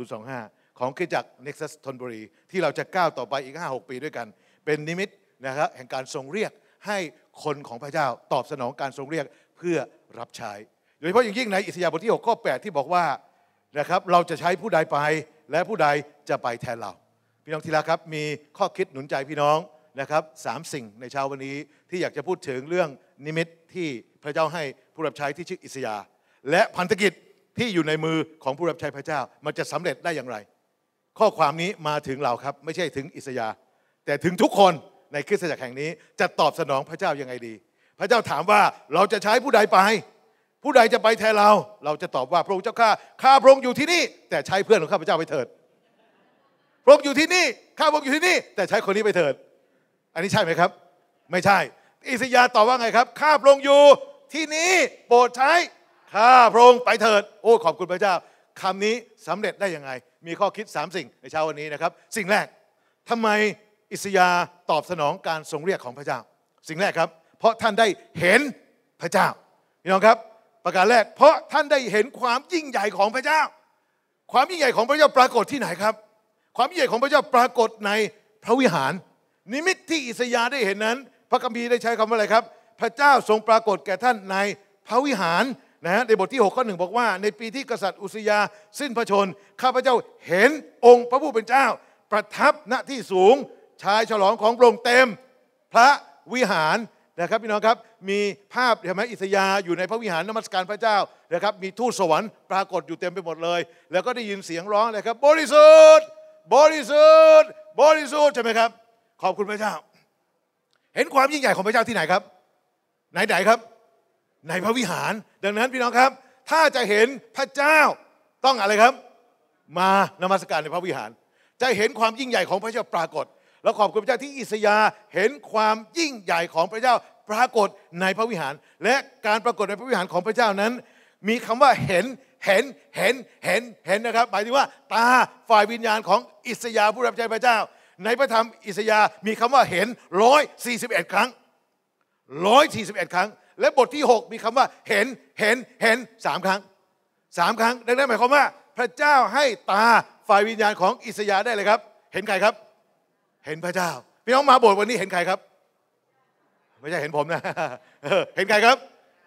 2025 ของคริสจักรเน็กซัสธนบุรี ที่เราจะก้าวต่อไปอีก 5-6 ปีด้วยกัน เป็นนิมิตนะครับแห่งการทรงเรียกให้คนของพระเจ้าตอบสนองการทรงเรียกเพื่อรับใช้ โดยเฉพาะอย่างยิ่งในอิสยาห์บทที่6ข้อ8ที่บอกว่านะครับเราจะใช้ผู้ใดไปและผู้ใดจะไปแทนเราพี่น้องทีละครับมีข้อคิดหนุนใจพี่น้องนะครับสามสิ่งในเช้าวันนี้ที่อยากจะพูดถึงเรื่องนิมิตที่พระเจ้าให้ผู้รับใช้ที่ชื่ออิสยา และพันธกิจที่อยู่ในมือของผู้รับใช้พระเจ้ามันจะสำเร็จได้อย่างไร ข้อความนี้มาถึงเราครับ ไม่ใช่ถึงอิสยา แต่ถึงทุกคนในคริสตจักรแห่งนี้จะตอบสนองพระเจ้ายังไงดี พระเจ้าถามว่าเราจะใช้ผู้ใดไปผู้ใดจะไปแทนเรา เราจะตอบว่าพระองค์เจ้าข้าข้าพระองค์อยู่ที่นี่ แต่ใช้เพื่อนของข้าพเจ้าไปเถิด พระองค์อยู่ที่นี่ ข้าพระองค์อยู่ที่นี่ แต่ใช้คนนี้ไปเถิด อันนี้ใช่ไหมครับ ไม่ใช่ อิสยาตอบว่าไงครับ ข้าพระองค์อยู่ที่นี้ โปรดใช้ ข้าพระองค์ไปเถิด โอ้ขอบคุณพระเจ้าคำนี้สำเร็จได้ยังไง มีข้อคิด3สิ่งในเช้าวันนี้นะครับ สิ่งแรก ทำไมอิสยาตอบสนองการทรงเรียกของพระเจ้า สิ่งแรกครับ เพราะท่านได้เห็นพระเจ้าพี่น้องครับประการแรกเพราะท่านได้เห็นความยิ่งใหญ่ของพระเจ้า ความยิ่งใหญ่ของพระเจ้าปรากฏที่ไหนครับ ความยิ่งใหญ่ของพระเจ้าปรากฏในพระวิหาร นิมิตที่อิสยาได้เห็นนั้น พระคัมภีร์ได้ใช้คำว่าอะไรครับ พระเจ้าทรงปรากฏแก่ท่านในพระวิหารนะฮะในบทที่6ข้อหนึ่งบอกว่า ในปีที่กษัตริย์อุสยาสิ้นพระชนข้าพระเจ้าเห็นองค์พระผู้เป็นเจ้า ประทับณที่สูงชายฉลองของโปร่งเต็มพระวิหารนะครับพี่น้องครับมีภาพเห็นไหมอิสยาอยู่ในพระวิหารนมัสการพระเจ้านะครับมีทูตสวรรค์ปรากฏอยู่เต็มไปหมดเลย แล้วก็ได้ยินเสียงร้องเลยครับบริสุทธิ์ บริสุทธิ์บริสุทธิ์ใช่ไหมครับขอบคุณพระเจ้า เห็นความยิ่งใหญ่ของพระเจ้าที่ไหนครับ ไหนไหนครับ ในพระวิหารดังนั้นพี่น้องครับ ถ้าจะเห็นพระเจ้า ต้องอะไรครับ มานมัสการในพระวิหาร จะเห็นความยิ่งใหญ่ของพระเจ้าปรากฏ แล้วขอบคุณพระเจ้าที่อิสยาเห็นความยิ่งใหญ่ของพระเจ้าปรากฏในพระวิหาร และการปรากฏในพระวิหารของพระเจ้านั้นมีคำว่าเห็นเห็นเห็นเห็นเห็นนะครับหมายถึงว่า ตาฝ่ายวิญญาณของอิสยาผู้รับใช้พระเจ้า ในพระธรรมอิสยามีคำว่าเห็นร้อยสี่สิบเอ็ดครั้งร้อยสี่สิบเอ็ดครั้ง และบทที่หกมีคำว่าเห็นเห็นเห็นสามครั้งสามครั้งดังนั้นหมายความว่า พระเจ้าให้ตาฝ่ายวิญญาณของอิสยาได้เลยครับ เห็นใครครับ เห็นพระเจ้าพี่น้องมาบทวันนี้เห็นใครครับไม่ใช่เห็นผมนะ เห็นใครครับ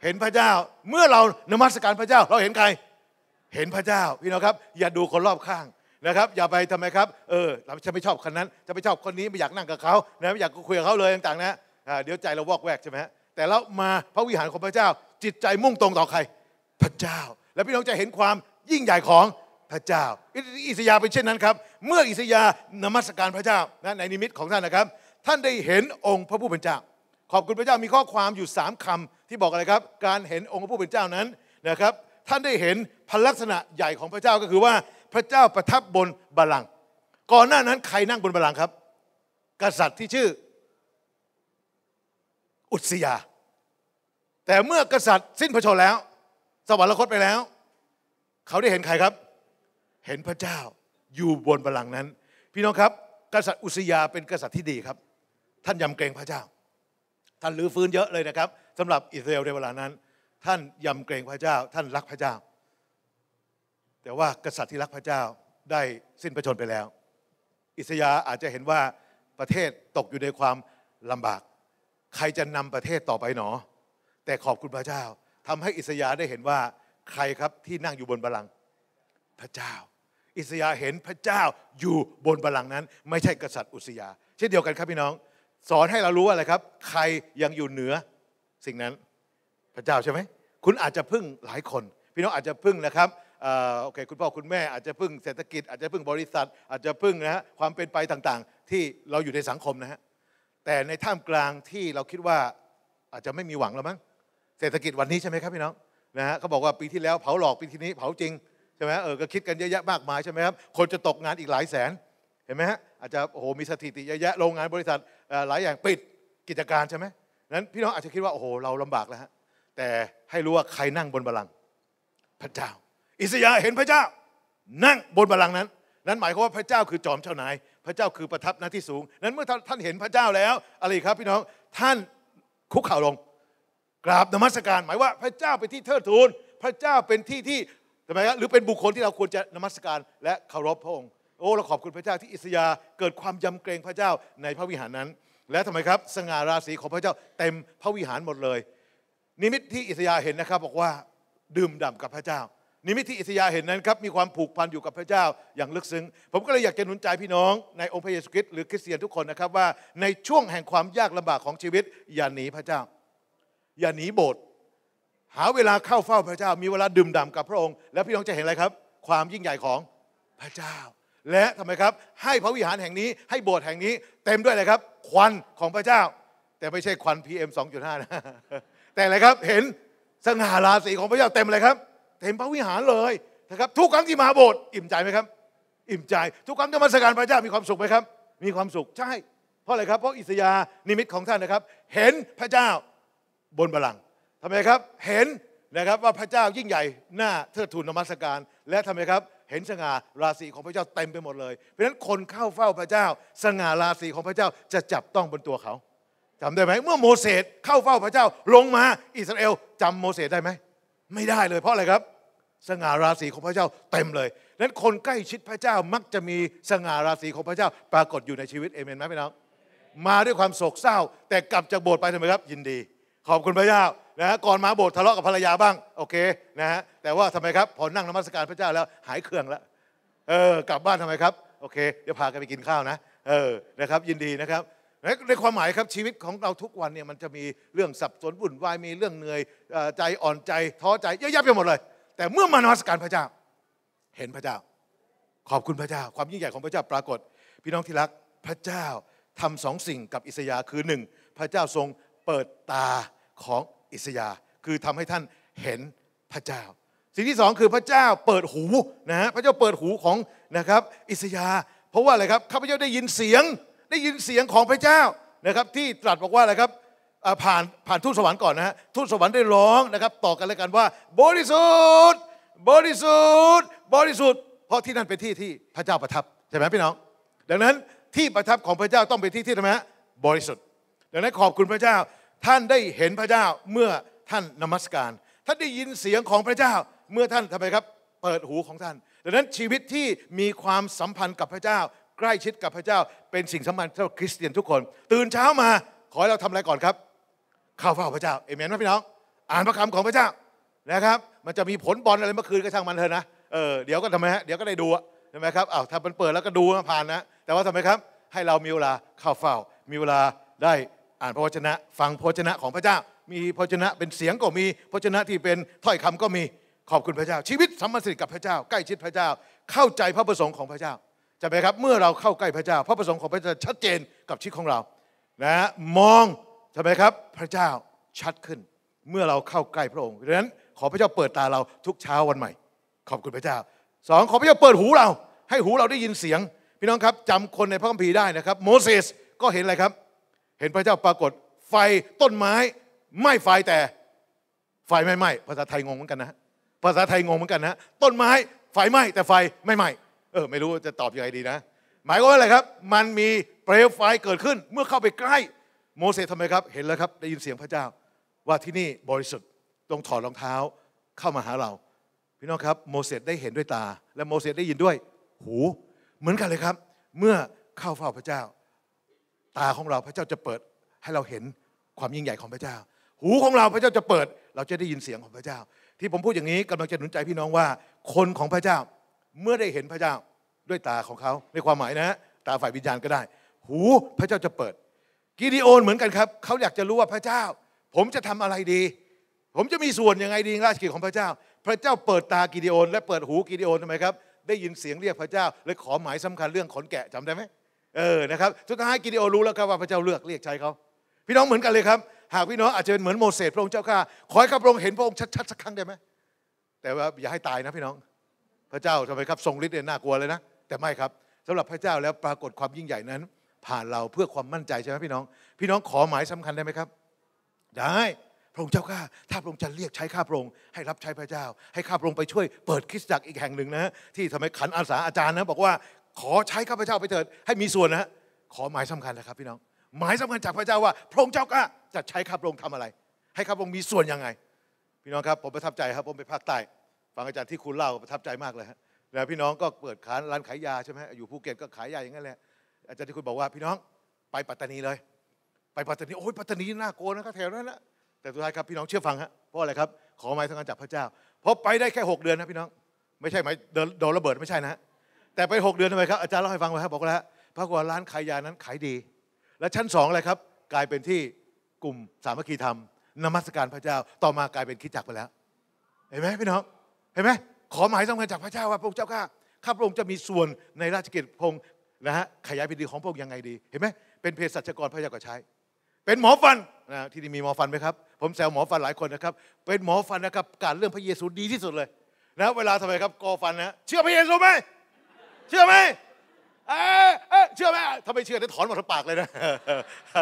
เห็นพระเจ้า เมื่อเรานมัสการพระเจ้า เราเห็นใคร เห็นพระเจ้าพี่น้องครับอย่าดูคนรอบข้างนะครับ อย่าไปทำไมครับ เออ เราจะไม่ชอบคนนั้นจะไม่ชอบคนนี้ ไม่อยากนั่งกับเขานะไม่อยากคุยกับเขาเลยต่าง ๆ นะเดี๋ยวใจเราวอกแวกใช่ไหมแต่แล้วมาพระวิหารของพระเจ้า จิตใจมุ่งตรงต่อใคร พระเจ้า แล้วพี่น้องจะเห็นความยิ่งใหญ่ของพระเจ้า อิสยาเป็นเช่นนั้นครับเมื่ออิสยานมัสการพระเจ้านะในนิมิตของท่านนะครับ ท่านได้เห็นองค์พระผู้เป็นเจ้าขอบคุณพระเจ้ามีข้อความอยู่3คำที่บอกอะไรครับ การเห็นองค์พระผู้เป็นเจ้านั้นนะครับ ท่านได้เห็นพลักษณะใหญ่ของพระเจ้าก็คือว่าพระเจ้าประทับบนบัลลังก์ก่อนหน้านั้น ใครนั่งบนบัลลังก์ครับ กษัตริย์ที่ชื่อ อุตสยา แต่เมื่อกษัตริย์สิ้นพระชนแล้ว สวรรคตไปแล้ว เขาได้เห็นใครครับ เห็นพระเจ้าอยู่บนบัลลังก์นั้น พี่น้องครับ กษัตริย์อุสยาเป็นกษัตริย์ที่ดีครับ ท่านยำเกรงพระเจ้าท่านรื้อฟื้นเยอะเลยนะครับสำหรับอิสราเอลในเวลานั้น ท่านยำเกรงพระเจ้า ท่านรักพระเจ้า แต่ว่ากษัตริย์ที่รักพระเจ้าได้สิ้นพระชนไปแล้ว อิสยาอาจจะเห็นว่าประเทศตกอยู่ในความลำบาก ใครจะนำประเทศต่อไปหนอ แต่ขอบคุณพระเจ้าทำให้อิสยาได้เห็นว่าใครครับที่นั่งอยู่บนบัลลังก์พระเจ้า อิสยาเห็นพระเจ้าอยู่บนบัลลังก์นั้นไม่ใช่กษัตริย์อุสยา เช่นเดียวกันครับพี่น้องสอนให้เรารู้ว่าอะไรครับ ใครยังอยู่เหนือสิ่งนั้น พระเจ้าใช่ไหมคุณอาจจะพึ่งหลายคนพี่น้องอาจจะพึ่งนะครับโอเคคุณพ่อคุณแม่อาจจะพึ่งเศรษฐกิจอาจจะพึ่งบริษัท อาจจะพึ่งนะฮะความเป็นไปต่างๆ ที่เราอยู่ในสังคมนะฮะแต่ในท่ามกลางที่เราคิดว่าอาจจะไม่มีหวังแล้วมั้งเศรษฐกิจวันนี้ใช่ไหมครับพี่น้องนะฮะเขาบอกว่าปีที่แล้วเผาหลอกปีที่นี้เผาจริงใช่ไหมเออก็คิดกันเยอะแยะมากมายใช่ไหมครับคนจะตกงานอีกหลายแสนเห็นไหมฮะอาจจะโอ้โหมีสถิติเยอะแยะโรงงานบริษัทหลายอย่างปิดกิจการใช่ไหม นั้น พี่น้องอาจจะคิดว่าโอ้โหเราลำบากแล้วฮะ แต่ให้รู้ว่าใครนั่งบนบัลลังก์พระเจ้า อิสยาเห็นพระเจ้านั่งบนบัลลังก์นั้น นั้นหมายความว่าพระเจ้าคือจอมเจ้านาย พระเจ้าคือประทับณที่สูง นั้นเมื่อท่านเห็นพระเจ้าแล้วอะไรครับ พี่น้อง ท่านคุกเข่าลงกราบนมัสการ หมายว่าพระเจ้าเป็นที่เทิดทูน พระเจ้าเป็นที่ที่ทำไมครับหรือเป็นบุคคลที่เราควรจะนมัสการและเคารพพระองค์โอ้เราขอบคุณพระเจ้าที่อิสยาเกิดความยำเกรงพระเจ้าในพระวิหารนั้น และทำไมครับ สง่าราศีของพระเจ้าเต็มพระวิหารหมดเลย นิมิตที่อิสยาเห็นนะครับบอกว่าดื่มด่ากับพระเจ้า นิมิตที่อิสยาเห็นนั้นครับมีความผูกพันอยู่กับพระเจ้าอย่างลึกซึ้งผมก็เลยอยากจะหนุนใจพี่น้องในองค์พระเยซูคริสต์หรือคริสเตียนทุกคนนะครับว่า ในช่วงแห่งความยากลำบากของชีวิตอย่าหนีพระเจ้า อย่าหนีโบสถ์หาเวลาเข้าเฝ้าพระเจ้า มีเวลาดื่มด่ำกับพระองค์ แล้วพี่น้องจะเห็นอะไรครับ ความยิ่งใหญ่ของพระเจ้าและทำไมครับ ให้พระวิหารแห่งนี้ให้โบสถ์แห่งนี้ เต็มด้วยอะไรครับ ควันของพระเจ้า แต่ไม่ใช่ควัน PM 2.5นะแต่อะไรครับเห็นสง่าราศีของพระเจ้าเต็มเลยครับเต็มพระวิหารเลยนะครับ ทุกครั้งที่มาโบสถ์อิ่มใจไหมครับ อิ่มใจ ทุกครั้งที่มาสักการพระเจ้ามีความสุขไหมครับ มีความสุข ใช่ เพราะอะไรครับเพราะอิสยา นิมิตของท่านนะครับ เห็นพระเจ้าบนบัลลังก์ทำไมครับ เห็นนะครับว่าพระเจ้ายิ่งใหญ่หน้าเทิดทูนนมัสการและทำไมครับเห็นสง่าราศีของพระเจ้าเต็มไปหมดเลย เพราะฉะนั้นคนเข้าเฝ้าพระเจ้า สง่าราศีของพระเจ้าจะจับต้องบนตัวเขาจำได้ไหมเมื่อโมเสสเข้าเฝ้าพระเจ้า ลงมาอิสราเอล จำโมเสสได้ไหมไม่ได้เลยเพราะอะไรครับ สง่าราศีของพระเจ้าเต็มเลยนั้นคนใกล้ชิดพระเจ้ามักจะมีสง่าราศีของพระเจ้า ปรากฏอยู่ในชีวิตเอเมนไหมพี่น้องมาด้วยความโศกเศร้าแต่กลับจากโบสถ์ไปทำไมครับ ยินดี ขอบคุณพระเจ้านะฮะก่อนมาโบสถ์ทะเลาะกับภรรยาบ้างโอเคนะฮะแต่ว่าทำไมครับ พอนั่งนมัสการพระเจ้าแล้วหายเครื่องแล้ว เออกลับบ้านทำไมครับโอเค เดี๋ยวพากันไปกินข้าวนะ เออนะครับ ยินดีนะครับในความหมายครับชีวิตของเราทุกวันเนี่ยมันจะมีเรื่องสับสนวุ่นวายมีเรื่องเหนื่อยใจอ่อนใจท้อใจเยอะแยะไปหมดเลย แต่เมื่อมานมัสการพระเจ้า เห็นพระเจ้า ขอบคุณพระเจ้า ความยิ่งใหญ่ของพระเจ้าปรากฏ พี่น้องที่รักพระเจ้าทำสองสิ่งกับอิสยาคือหนึ่งพระเจ้าทรงเปิดตาของอิสยาคือทำให้ท่านเห็นพระเจ้า สิ่งที่สองคือพระเจ้าเปิดหูนะฮะพระเจ้าเปิดหูของนะครับอิสยา เพราะว่าอะไรครับข้าพเจ้าได้ยินเสียงได้ยินเสียงของพระเจ้านะครับที่ตรัสบอกว่าอะไรครับผ่านผ่านทูตสวรรค์ก่อนนะฮะทูตสวรรค์ได้ร้องนะครับต่อกันแล้วกันว่า บริสุทธิ์ บริสุทธิ์บริสุทธิ์เพราะที่นั่นเป็นที่ที่พระเจ้าประทับใช่ไหมพี่น้อง ดังนั้นที่ประทับของพระเจ้าต้องเป็นที่ที่ทำไมบริสุทธิ์ดังนั้นขอบคุณพระเจ้าท่านได้เห็นพระเจ้าเมื่อท่านนมัสการ ท่านได้ยินเสียงของพระเจ้าเมื่อท่านทำไมครับเปิดหูของท่าน ดังนั้นชีวิตที่มีความสัมพันธ์กับพระเจ้า ใกล้ชิดกับพระเจ้าเป็นสิ่งสำคัญสำหรับคริสเตียนทุกคน ตื่นเช้ามา ขอให้เราทำอะไรก่อนครับ เข้าเฝ้าพระเจ้าเอเมนไหมพี่น้อง อ่านพระคำของพระเจ้านะครับมันจะมีผลบอลอะไรเมื่อคืนก็ช่างมันเถอะนะเออเดี๋ยวก็ทำไมฮะเดี๋ยวก็ได้ดูใช่ไหมครับอ้าวถ้ามันเปิดแล้วก็ดูผ่านนะแต่ว่าทำไมครับ ให้เรามีเวลาเข้าเฝ้ามีเวลาได้อ่านพระวจนะ ฟังพระวจนะของพระเจ้า มีพระวจนะเป็นเสียงก็มีพระวจนะที่เป็นถ้อยคำก็มีขอบคุณพระเจ้า ชีวิตสัมพันธ์กับพระเจ้า ใกล้ชิดพระเจ้าเข้าใจพระประสงค์ของพระเจ้าจะไหมครับเมื่อเราเข้าใกล้พระเจ้า พระประสงค์ของพระเจ้าชัดเจนกับชีวิตของเรา นะมองใช่ไหมครับ พระเจ้าชัดขึ้น เมื่อเราเข้าใกล้พระองค์ดังนั้นขอพระเจ้าเปิดตาเราทุกเช้าวันใหม่ ขอบคุณพระเจ้าสองขอพระเจ้าเปิดหูเรา ให้หูเราได้ยินเสียง พี่น้องครับจำคนในพระคัมภีร์ได้นะครับ โมเสสก็เห็นอะไรครับเห็นพระเจ้าปรากฏไฟต้นไม้ไม่ไฟแต่ไฟไม่ไหม้ภาษาไทยงงเหมือนกันนะภาษาไทยงงเหมือนกันนะต้นไม้ไฟไหม้แต่ไฟไม่ไหม้เออ ไม่รู้จะตอบยังไงดีนะ หมายก็ว่าอะไรครับ มันมีเปลวไฟเกิดขึ้น เมื่อเข้าไปใกล้โมเสสทำไมครับ เห็นแล้วครับ ได้ยินเสียงพระเจ้า ว่าที่นี่บริสุทธิ์ต้องถอดรองเท้าเข้ามาหาเราพี่น้องครับโมเสสได้เห็นด้วยตา และโมเสสได้ยินด้วยหู เหมือนกันเลยครับ เมื่อเข้าเฝ้าพระเจ้าตาของเราพระเจ้าจะเปิดให้เราเห็นความยิ่งใหญ่ของพระเจ้า หูของเราพระเจ้าจะเปิดเราจะได้ยินเสียงของพระเจ้า ที่ผมพูดอย่างนี้กำลังจะหนุนใจพี่น้องว่า คนของพระเจ้าเมื่อได้เห็นพระเจ้าด้วยตาของเขา ในความหมายนะ ตาฝ่ายวิญญาณก็ได้ หูพระเจ้าจะเปิด กิดิโอนเหมือนกันครับ เขาอยากจะรู้ว่าพระเจ้า ผมจะทำอะไรดี ผมจะมีส่วนยังไงดีราชกิจของพระเจ้า พระเจ้าเปิดตากิดิโอนและเปิดหูกิดิโอนทำไมครับได้ยินเสียงเรียกพระเจ้า และขอหมายสำคัญเรื่องขนแกะจำได้ไหมเออนะครับสุดท้ายกิเดโอรู้แล้วครับว่าพระเจ้าเลือกเรียกใช้เขาพี่น้องเหมือนกันเลยครับหากพี่น้องอาจจะเป็นเหมือนโมเสสพระองค์เจ้าข้าขอให้ข้าพระองค์เห็นพระองค์ชัดๆ สักครั้งได้ไหมแต่ว่าอย่าให้ตายนะพี่น้อง พระเจ้าทำไมครับทรงฤทธิ์เนี่ยน่ากลัวเลยนะ แต่ไม่ครับ สำหรับพระเจ้าแล้วปรากฏความยิ่งใหญ่นั้น ผ่านเราเพื่อความมั่นใจใช่ไหมพี่น้อง พี่น้องขอหมายสำคัญได้ไหมครับ ได้ พระองค์เจ้าข้าถ้าพระองค์จะเรียกใช้ข้าพระองค์ให้รับใช้พระเจ้า ให้ข้าพระองค์ไปช่วยเปิดคริสตจักรอีกแห่งหนึ่งนะที่ทำไมขันอาสาอาจารย์นะบอกว่าขอใช้ข้าพเจ้าไปเถิดให้มีส่วนนะขอหมายสำคัญนะครับ พี่น้องหมายสำคัญจากพระเจ้าว่า พระองค์เจ้าจะใช้ข้าพระองค์ทำอะไร ให้ข้าพระองค์มีส่วนยังไง พี่น้องครับผมประทับใจครับผมไปภาคใต้ฟังอาจารย์ที่คุณเล่าประทับใจมากเลยฮะแล้วพี่น้องก็เปิดขายร้านขายยาใช่ไหมอยู่ภูเก็ตก็ขายยาอย่างนั้นแหละอาจารย์ที่คุณบอกว่าพี่น้องไปปัตตานีเลย ไปปัตตานีโอ้ยปัตตานีน่ากลัวนะครับแถวนั้นนะแต่สุดท้ายครับพี่น้องเชื่อฟังฮะเพราะอะไรครับขอหมายสำคัญจากพระเจ้าพอไปได้แค่6 เดือนนะพี่น้อง ไม่ใช่หมายโดนระเบิดไม่ใช่นะแต่ไป6เดือนทำไมครับอาจารย์เล่าให้ฟังไปครับบอกแล้วปรากฏร้านขายยานั้นขายดี และชั้นสองอะไรครับ กลายเป็นที่กลุ่มสามัคคีธรรม นมัสการพระเจ้าต่อมากลายเป็นคิดจักไปแล้ว เห็นไหมพี่น้องเห็นไหมขอหมายสำคัญจากพระเจ้าว่าพระเจ้าข้าข้าพระองค์จะมีส่วนในราชกิจพงศ์นะฮะขยายพิธีของพระองค์ยังไงดี เห็นไหมเป็นเภสัชกรพระเจ้าก็ใช้ เป็นหมอฟันนะที่นี่มีหมอฟันไหมครับผมแซวหมอฟันหลายคนนะครับเป็นหมอฟันนะครับการเรื่องพระเยซูดีที่สุดเลยนะเวลาทำไมครับกอฟันนะเชื่อพระเยซูไหมเชื่อไหมเออเออเชื่อไหมถ้าไม่เชื่อได้ถอนหมดทั้งปากเลยนะ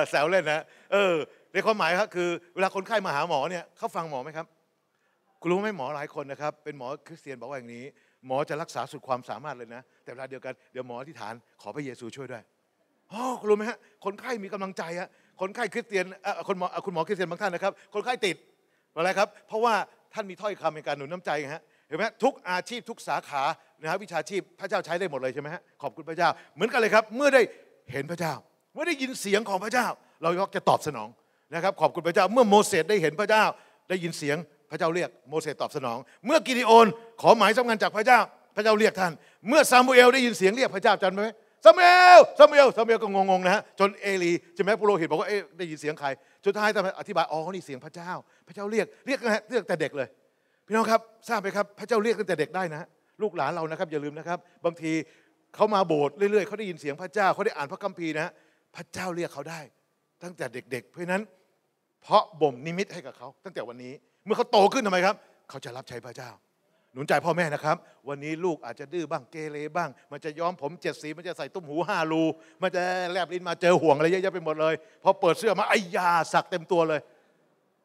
แซวเล่นนะเออในความหมายครับคือ เวลาคนไข้มาหาหมอเนี่ยเขาฟังหมอไหมครับคุณรู้ไหมหมอหลายคนนะครับเป็นหมอคริสเตียนบอกว่าอย่างนี้ หมอจะรักษาสุดความสามารถเลยนะ แต่เวลาเดียวกันเดี๋ยวหมออธิษฐานขอพระเยซูช่วยด้วยอ๋อคุณรู้ไหมฮะคนไข้มีกำลังใจฮะคนไข้คริสเตียนเออ่คนหมอคุณหมอคริสเตียนบางท่านนะครับ คนไข้ติดอะไรครับ เพราะว่าท่านมีถ้อยคำในการหนุนน้ำใจฮะเห็นไหมทุกอาชีพทุกสาขานะฮะวิชาชีพพระเจ้าใช้ได้หมดเลยใช่ไหมฮะขอบคุณพระเจ้าเหมือนกันเลยครับเมื่อได้เห็นพระเจ้า เมื่อได้ยินเสียงของพระเจ้าเราก็จะตอบสนองนะครับขอบคุณพระเจ้าเมื่อโมเสสได้เห็นพระเจ้า ได้ยินเสียงพระเจ้าเรียกโมเสสตอบสนอง เมื่อกิดิโอนขอหมายสำคัญจากพระเจ้า พระเจ้าเรียกท่านเมื่อซามูเอลได้ยินเสียงเรียกพระเจ้าจำไหมซามูเอลซามูเอลซามูเอลก็งงๆนะฮะจนเอลีใช่ไหมปุโรหิตบอกว่าเอ๊ะได้ยินเสียงใครจนท้ายท่านอธิบายอ๋อนี่เสียงพระเจ้า พระเจ้าเรียกเรียกเรียกแต่เด็กเลยพี่น้องครับทราบไหมครับพระเจ้าเรียกตั้งแต่เด็กได้นะ ลูกหลานเรานะครับ อย่าลืมนะครับบางทีเขามาโบสถ์เรื่อยๆเขาได้ยินเสียงพระเจ้าเขาได้อ่านพระคัมภีร์นะพระเจ้าเรียกเขาได้ ตั้งแต่เด็กๆเพราะนั้น เพราะบ่มนิมิตให้กับเขาตั้งแต่วันนี้ เมื่อเขาโตขึ้นทำไมครับเขาจะรับใช้พระเจ้า หนุนใจพ่อแม่นะครับ วันนี้ลูกอาจจะดื้อบ้างเกเรบ้าง มันจะย้อมผมเจ็ดสี มันจะใส่ตุ้มหูห้ารูมันจะแลบลิ้นมาเจอห่วงอะไรเยอะแยะไปหมดเลยพอเปิดเสื้อมาไอ้ยาสักเต็มตัวเลย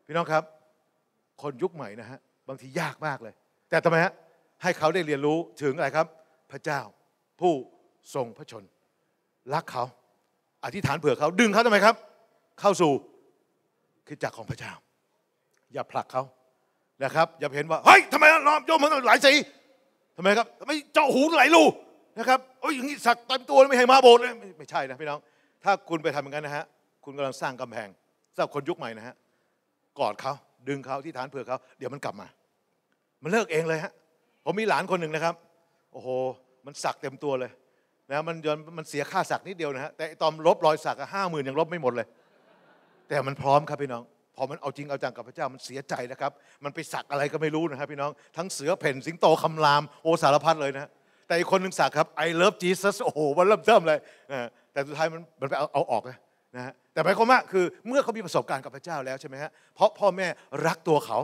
พี่น้องครับ คนยุคใหม่นะฮะบางทียากมากเลย แต่ทำไมฮะให้เขาได้เรียนรู้ถึงอะไรครับ พระเจ้า ผู้ทรงพระชน รักเขา อธิษฐานเผื่อเขา ดึงเขาทำไมครับ เข้าสู่คือจักรของพระเจ้า อย่าผลักเขานะครับ อย่าเห็นว่า เฮ้ยทำไมล้อมโยมมันหลายสีทำไมครับทำไมเจ้าหูหลายูนะครับ โอ้ยอย่างนี้ สักเต็มตัวไม่ให้มาโบสถ์เลยไม่ใช่นะพี่น้องถ้าคุณไปทำอย่างนั้นนะฮะคุณกำลังสร้างกำแพงสำหรับคนยุคใหม่นะฮะกอดเขาดึงเขาที่ฐานเผื่อเขาเดี๋ยวมันกลับมา มันเลิกเองเลยฮะผมมีหลานคนหนึ่งนะครับ โอ้โหมันสักเต็มตัวเลยนะมันยนมันเสียค่าสักนิดเดียวนะฮะแต่ตอนลบรอยสักห้าหมื่นยังลบไม่หมดเลย แต่มันพร้อมครับพี่น้องพอมันเอาจริงเอาจังกับพระเจ้ามันเสียใจนะครับ มันไปสักอะไรก็ไม่รู้นะครับพี่น้อง ทั้งเสือเพ่นสิงโตคำรามโอสารพัดเลยนะแต่อีกคนหนึ่งสักครับ I love Jesus โอ้โหมันเริ่มเริมเลยนะแต่สุดท้ายมันมันไปเอาเอาออกนะฮะแต่หมายความว่าคือเมื่อเขามีประสบการณ์กับพระเจ้าแล้วใช่ไหมฮะ เพราะพ่อแม่รักตัวเขา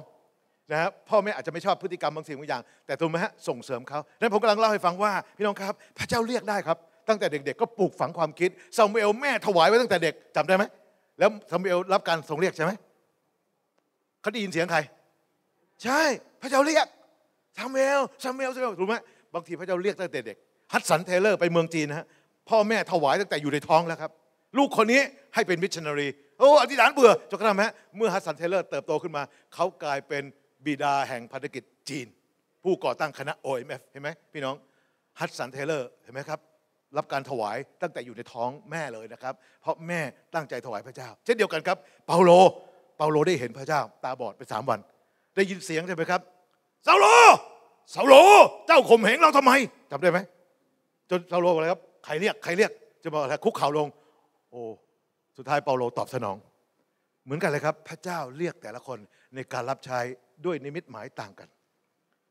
นะฮะ พ่อแม่อาจจะไม่ชอบพฤติกรรมบางสิ่งบางอย่าง แต่ถูกไหมฮะส่งเสริมเขาดังนั้นผมกำลังเล่าให้ฟังว่าพี่น้องครับ พระเจ้าเรียกได้ครับตั้งแต่เด็กๆ ก็ปลูกฝังความคิดซามูเอลแม่ถวายไว้ตั้งแต่เด็ก จำได้ไหมแล้วซามูเอลรับการทรงเรียกใช่ไหมเขาได้ยินเสียงใครใช่ พระเจ้าเรียกซามูเอลซามูเอลซามูเอลถูกไหมบางทีพระเจ้าเรียกตั้งแต่เด็กฮัตสันเทเลอร์ไปเมืองจีนนะฮะพ่อแม่ถวายตั้งแต่อยู่ในท้องแล้วครับลูกคนนี้ให้เป็นมิชชันนารีโอ้อธิษฐานเบื่อจนกระทั่งฮะเมื่อฮัสซันเทเลอร์เติบโตขึ้นมา เขากลายเป็นบิดาแห่งพันธกิจจีน ผู้ก่อตั้งคณะ OMF เห็นไหม พี่น้องฮัสซันเทเลอร์เห็นไหมครับ รับการถวายตั้งแต่อยู่ในท้องแม่เลยนะครับ เพราะแม่ตั้งใจถวายพระเจ้า เช่นเดียวกันครับ เปาโล เปาโลได้เห็นพระเจ้าตาบอดไปสามวัน ได้ยินเสียงใช่ไหมครับเซาโลเซาโลเจ้าข่มเหงเราทำไมจำได้ไหมจนเซาโลอะไรครับใครเรียกใครเรียกจะบอกอะไรคุกเข่าลงโอ้สุดท้ายเปาโลตอบสนอง เหมือนกันเลยครับ พระเจ้าเรียกแต่ละคนในการรับใช้ด้วยนิมิตหมายต่างกัน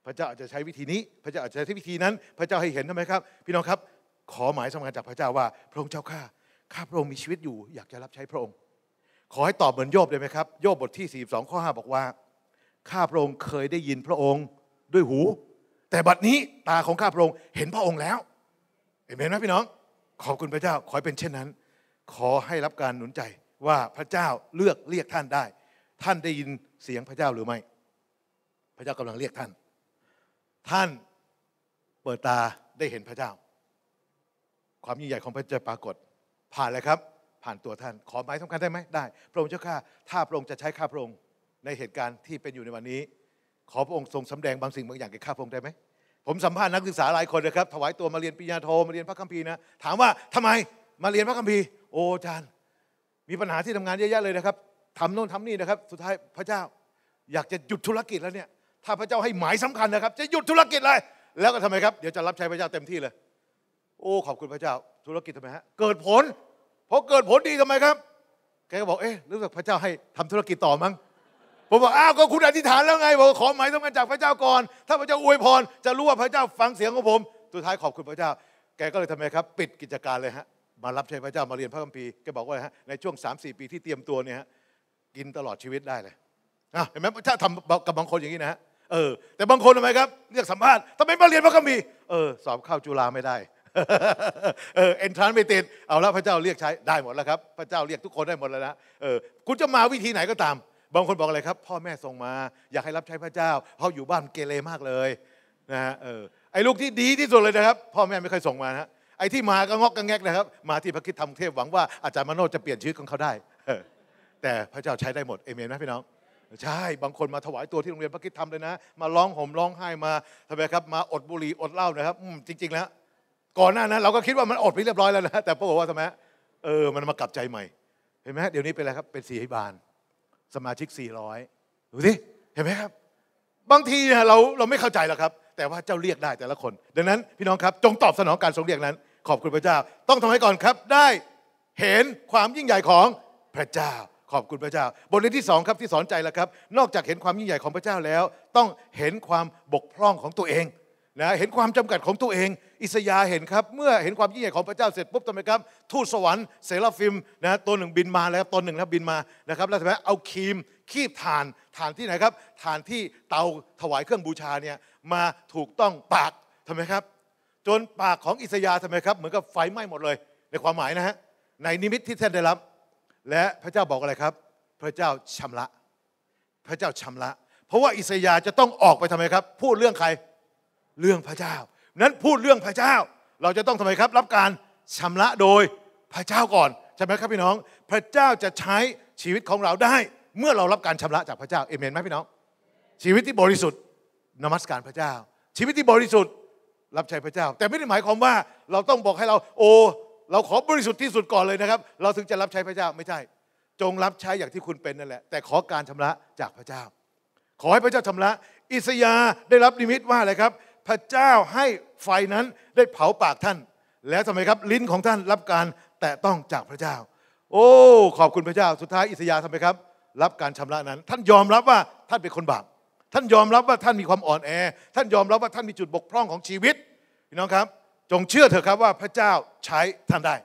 พระเจ้าอาจจะใช้วิธีนี้ พระเจ้าอาจจะใช้วิธีนั้น พระเจ้าให้เห็นทำไมครับ พี่น้องครับ ขอหมายสำคัญจากพระเจ้าว่า พระองค์เจ้าข้าข้าพระองค์มีชีวิตอยู่ อยากจะรับใช้พระองค์ ขอให้ตอบเหมือนโยบได้ไหมครับโยบบทที่42ข้อ5 บอกว่า ข้าพระองค์เคยได้ยินพระองค์ด้วยหู แต่บัดนี้ตาของข้าพระองค์เห็นพระองค์แล้วเห็นไหมพี่น้อง ขอบคุณพระเจ้าขอให้เป็นเช่นนั้นขอให้รับการหนุนใจว่าพระเจ้าเลือกเรียกท่านได้ ท่านได้ยินเสียงพระเจ้าหรือไม่ พระเจ้ากำลังเรียกท่าน ท่านเปิดตาได้เห็นพระเจ้า ความยิ่งใหญ่ของพระเจ้าปรากฏผ่านเลยครับ ผ่านตัวท่าน ขอหมายสำคัญได้ไหมได้ พระองค์เจ้าข้าถ้าพระองค์จะใช้ข้าพระองค์ในเหตุการณ์ที่เป็นอยู่ในวันนี้ ขอพระองค์ทรงสำแดงบางสิ่งบางอย่างแก่ข้าพระองค์ได้ไหมผมสัมภาษณ์นักศึกษาหลายคนนะครับถวายตัวมาเรียนปริญญาโทมาเรียนพระคัมภีร์นะถามว่าทำไมมาเรียนพระคัมภีร์โอ้อาจารย์มีปัญหาที่ทำงานเยอะแยะเลยนะครับทำโน่นทำนี่นะครับ สุดท้ายพระเจ้าอยากจะหยุดธุรกิจแล้วเนี่ยถ้าพระเจ้าให้หมายสำคัญนะครับ จะหยุดธุรกิจเลยแล้วก็ทำไมครับเดี๋ยวจะรับใช้พระเจ้าเต็มที่เลย โอ้ขอบคุณพระเจ้าธุรกิจทำไมฮะเกิดผลพอเกิดผลดีทำไมครับ แกก็บอกเอ๊ะรู้สึกพระเจ้าให้ทำธุรกิจต่อมั้งผมบอกอ้าวก็คุณอธิษฐานแล้วไงบอกขอหมายต้องการจากพระเจ้าก่อนถ้าพระเจ้าอวยพร จะรู้ว่าพระเจ้าฟังเสียงของผม สุดท้ายขอบคุณพระเจ้า แกก็เลยทำไมครับ ปิดกิจการเลยฮะมารับใช้พระเจ้ามาเรียนพระคัมภีร์แกบอกว่าฮะในช่วง3่ปีที่เตรียมตัวเนี่ยฮะกินตลอดชีวิตได้เลยเห็นไหมพระเจ้าทำกับบางคนอย่างนี้นะฮะเออแต่บางคนทำไมครับเรียกสัมภาษณ์ทำไมมาเรียนพระคัมภีร์เออสอบเข้าจุฬาไม่ได้เออเอนทรานไม่ติดเอาแล้วพระเจ้าเรียกใช้ได้หมดแล้วครับ พระเจ้าเรียกทุกคนได้หมดแล้วนะเออคุณจะมาวิธีไหนก็ตาม บางคนบอกอะไรครับ พ่อแม่ส่งมา อยากให้รับใช้พระเจ้าเพาอยู่บ้านเกเรมากเลยนะฮะเออไอ้ลูกที่ดีที่สุดเลยนะครับพ่อแม่ไม่เคยส่งมานะไอ้ที่มาก็งอกก็แงก นะครับมาที่พระคิดทำเทพหวังว่าอาจารย์มโนจะเปลี่ยนชีวิตของเขาได้ แต่พระเจ้าใช้ได้หมดเอเมนไหมพี่น้องใช่ บางคนมาถวายตัวที่โรงเรียนพระคิดทำเลยนะ มาร้องห่มร้องไห้มาทำไมครับมาอดบุหรี่อดเหล้านะครับจริงๆแล้ว ก่อนหน้านั้นเราก็คิดว่ามันอดไปเรียบร้อยแล้วนะ แต่พระบอกว่าทำไมเออมันมากลับใจใหม่ เห็นไหมเดี๋ยวนี้เป็นอะไรครับเป็นสีบานสมาชิก400ดูสิเห็นไหมครับ บางทีเราเราไม่เข้าใจหรอกครับแต่ว่าเจ้าเรียกได้แต่ละคน ดังนั้นพี่น้องครับ จงตอบสนองการทรงเรียกนั้น ขอบคุณพระเจ้าต้องทำให้ก่อนครับได้เห็นความยิ่งใหญ่ของพระเจ้า ขอบคุณพระเจ้าบทเรียนที่สองครับที่สอนใจแล้วครับ นอกจากเห็นความยิ่งใหญ่ของพระเจ้าแล้ว ต้องเห็นความบกพร่องของตัวเองนะเห็นความจำกัดของตัวเองอิสยาเห็นครับเมื่อเห็นความยิ่งใหญ่ของพระเจ้าเสร็จปุ๊บทำไมครับ ทูตสวรรค์เซราฟิมนะตัวหนึ่ง บินมาแล้วตัวหนึ่งนะบินมานะครับแล้วทำไมเอาครีมคีบฐานฐานที่ไหนครับฐานที่เตาถวายเครื่องบูชาเนี่ยมาถูกต้องปากทำไมครับ จนปากของอิสยาทำไมครับเหมือนกับไฟไหม้หมดเลย ในความหมายนะฮะในนิมิตที่ท่านได้รับ และพระเจ้าบอกอะไรครับ พระเจ้าชำระ พระเจ้าชำระ เพราะว่าอิสยาจะต้องออกไปทำไมครับ พูดเรื่องใครเรื่องพระเจ้านั้นพูดเรื่องพระเจ้าเราจะต้องทำไมครับ รับการชำระโดยพระเจ้าก่อนใช่ไหมครับพี่น้อง พระเจ้าจะใช้ชีวิตของเราได้ เมื่อเรารับการชำระจากพระเจ้าเอเมนไหมพี่น้อง ชีวิตที่บริสุทธิ์นมัสการพระเจ้า ชีวิตที่บริสุทธิ์รับใช้พระเจ้า แต่ไม่ได้หมายความว่า เราต้องบอกให้เราโอเราขอบริสุทธิ์ที่สุดก่อนเลยนะครับ เราถึงจะรับใช้พระเจ้าไม่ใช่ จงรับใช้อย่างที่คุณเป็นนั่นแหละ แต่ขอการชำระจากพระเจ้า ขอให้พระเจ้าชำระอิสยาได้รับนิมิตว่าอะไรครับพระเจ้าให้ไฟนั้นได้เผาปากท่าน แล้วทำไมครับลิ้นของท่านรับการแตะต้องจากพระเจ้า โอ้ ขอบคุณพระเจ้า สุดท้ายอิสยาห์ทำไมครับ รับการชำระนั้น ท่านยอมรับว่าท่านเป็นคนบาปท่านยอมรับว่าท่านมีความอ่อนแอ ท่านยอมรับว่าท่านมีจุดบกพร่องของชีวิตพี่น้องครับจงเชื่อเถอะครับว่าพระเจ้าใช้ท่านได้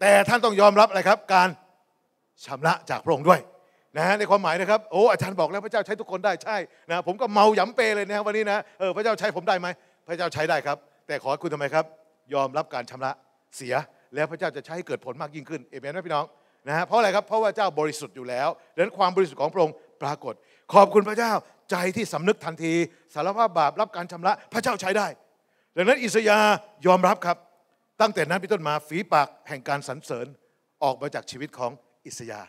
แต่ท่านต้องยอมรับอะไรครับ การชำระจากพระองค์ด้วยนะในความหมายนะครับโอ้อาจารย์บอกแล้วพระเจ้าใช้ทุกคนได้ใช่นะผมก็เมาหยำเปเลยนะวันนี้นะเออพระเจ้าใช้ผมได้ไหมพระเจ้าใช้ได้ครับ แต่ขอคุณทำไมครับ ยอมรับการชำระเสีย แล้วพระเจ้าจะใช้ให้เกิดผลมากยิ่งขึ้นเอเมนไหมพี่น้องนะฮะเพราะอะไรครับเพราะว่าเจ้าบริสุทธิ์อยู่แล้วดังนั้นความบริสุทธิ์ของพระองค์ปรากฏ ขอบคุณพระเจ้าใจที่สำนึกทันทีสารภาพบาปรับการชำระพระเจ้าใช้ได้ ดังนั้นอิสยายอมรับครับ ตั้งแต่นั้นเป็นต้นมาฝีปากแห่งการสรรเสริญออกมาจากชีวิตของอิสยา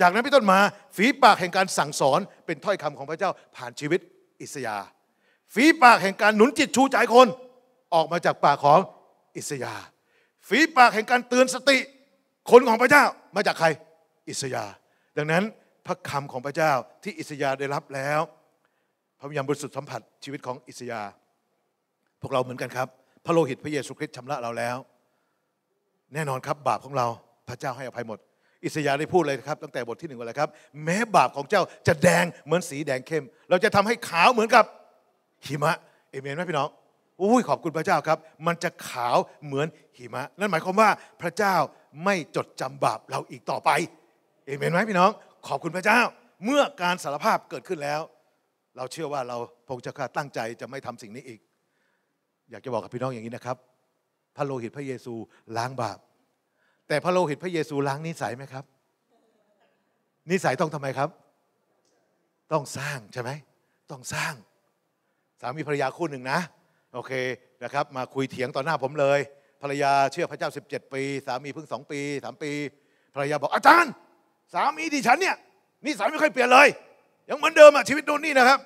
จากนั้นพี่ต้นมา ฝีปากแห่งการสั่งสอนเป็นถ้อยคำของพระเจ้าผ่านชีวิตอิสยาฝีปากแห่งการหนุนจิตชูใจคนออกมาจากปากของอิสยาฝีปากแห่งการเตือนสติ คนของพระเจ้ามาจากใครอิสยาดังนั้นพระคำของพระเจ้าที่อิสยาได้รับแล้วพระวิญญาณบริสุทธิ์สัมผัสชีวิตของอิสยาพวกเราเหมือนกันครับพระโลหิตพระเยซูคริสต์ชำระเราแล้ว แน่นอนครับบาปของเราพระเจ้าให้อภัยหมดอิสยาห์ได้พูดเลยครับตั้งแต่บทที่หนึ่งเลยครับ แม้บาปของเจ้าจะแดงเหมือนสีแดงเข้ม เราจะทำให้ขาวเหมือนกับ หิมะเอเมนไหมพี่น้องอุ้ยขอบคุณพระเจ้าครับ มันจะขาวเหมือนหิมะ นั่นหมายความว่าพระเจ้าไม่จดจำบาปเราอีกต่อไป เอเมนไหมพี่น้อง ขอบคุณพระเจ้าเมื่อการสารภาพเกิดขึ้นแล้ว เราเชื่อว่าเราพงจะตั้งใจจะไม่ทำสิ่งนี้อีก อยากจะบอกกับพี่น้องอย่างนี้นะครับ พระโลหิตพระเยซูล้างบาปแต่พระโลหิตพระเยซูล้างนิสัยไหมครับ นิสัยต้องทำไมครับ ต้องสร้างใช่ไหมต้องสร้าง สามีภรรยาคู่หนึ่งนะโอเคนะครับมาคุยเถียงต่อหน้าผมเลยภรรยาเชื่อพระเจ้า 17 ปี สามีเพิ่งสองปีสามปีภรรยาบอกอาจารย์สามีดิฉันเนี่ยนิสัยไม่เคยเปลี่ยนเลย ยังเหมือนเดิมอะชีวิตนู่นนี่นะครับ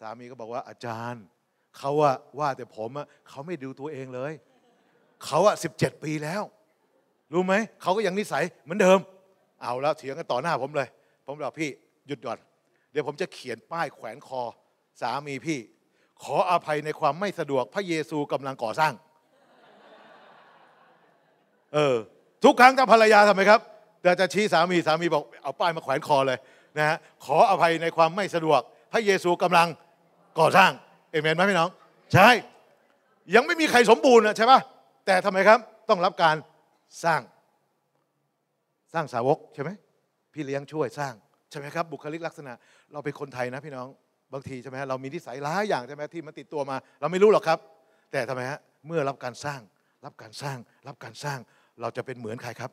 สามีก็บอกว่าอาจารย์เขาอะว่าแต่ผมอะเขาไม่ดูตัวเองเลยเขาอะสิบเจ็ดปีแล้วรู้ไหมเขาก็ยังนิสัยเหมือนเดิมเอาแล้วเถียงกันต่อหน้าผมเลย ผมบอกพี่หยุดก่อนเดี๋ยวผมจะเขียนป้ายแขวนคอ สามีพี่ขออภัยในความไม่สะดวก พระเยซูกำลังก่อสร้าง เออทุกครั้งถ้าภรรยาทำไมครับเดี๋ยวจะชี้สามีสามีบอกเอาป้ายมาแขวนคอเลยนะฮะขออภัยในความไม่สะดวกพระเยซูกำลังก่อสร้างเอเมนไหมพี่น้อง ใช่ยังไม่มีใครสมบูรณ์นะใช่ปะแต่ทำไมครับต้องรับการสร้างสร้างสาวกใช่ไหมพี่เลี้ยงช่วยสร้างใช่ไหมครับบุคลิกลักษณะเราเป็นคนไทยนะพี่น้องบางทีใช่ไหมฮะเรามีนิสัยหลายอย่างใช่ไหมที่มันติดตัวมา เราไม่รู้หรอกครับ แต่ทำไมฮะเมื่อรับการสร้าง รับการสร้าง รับการสร้างเราจะเป็นเหมือนใครครับ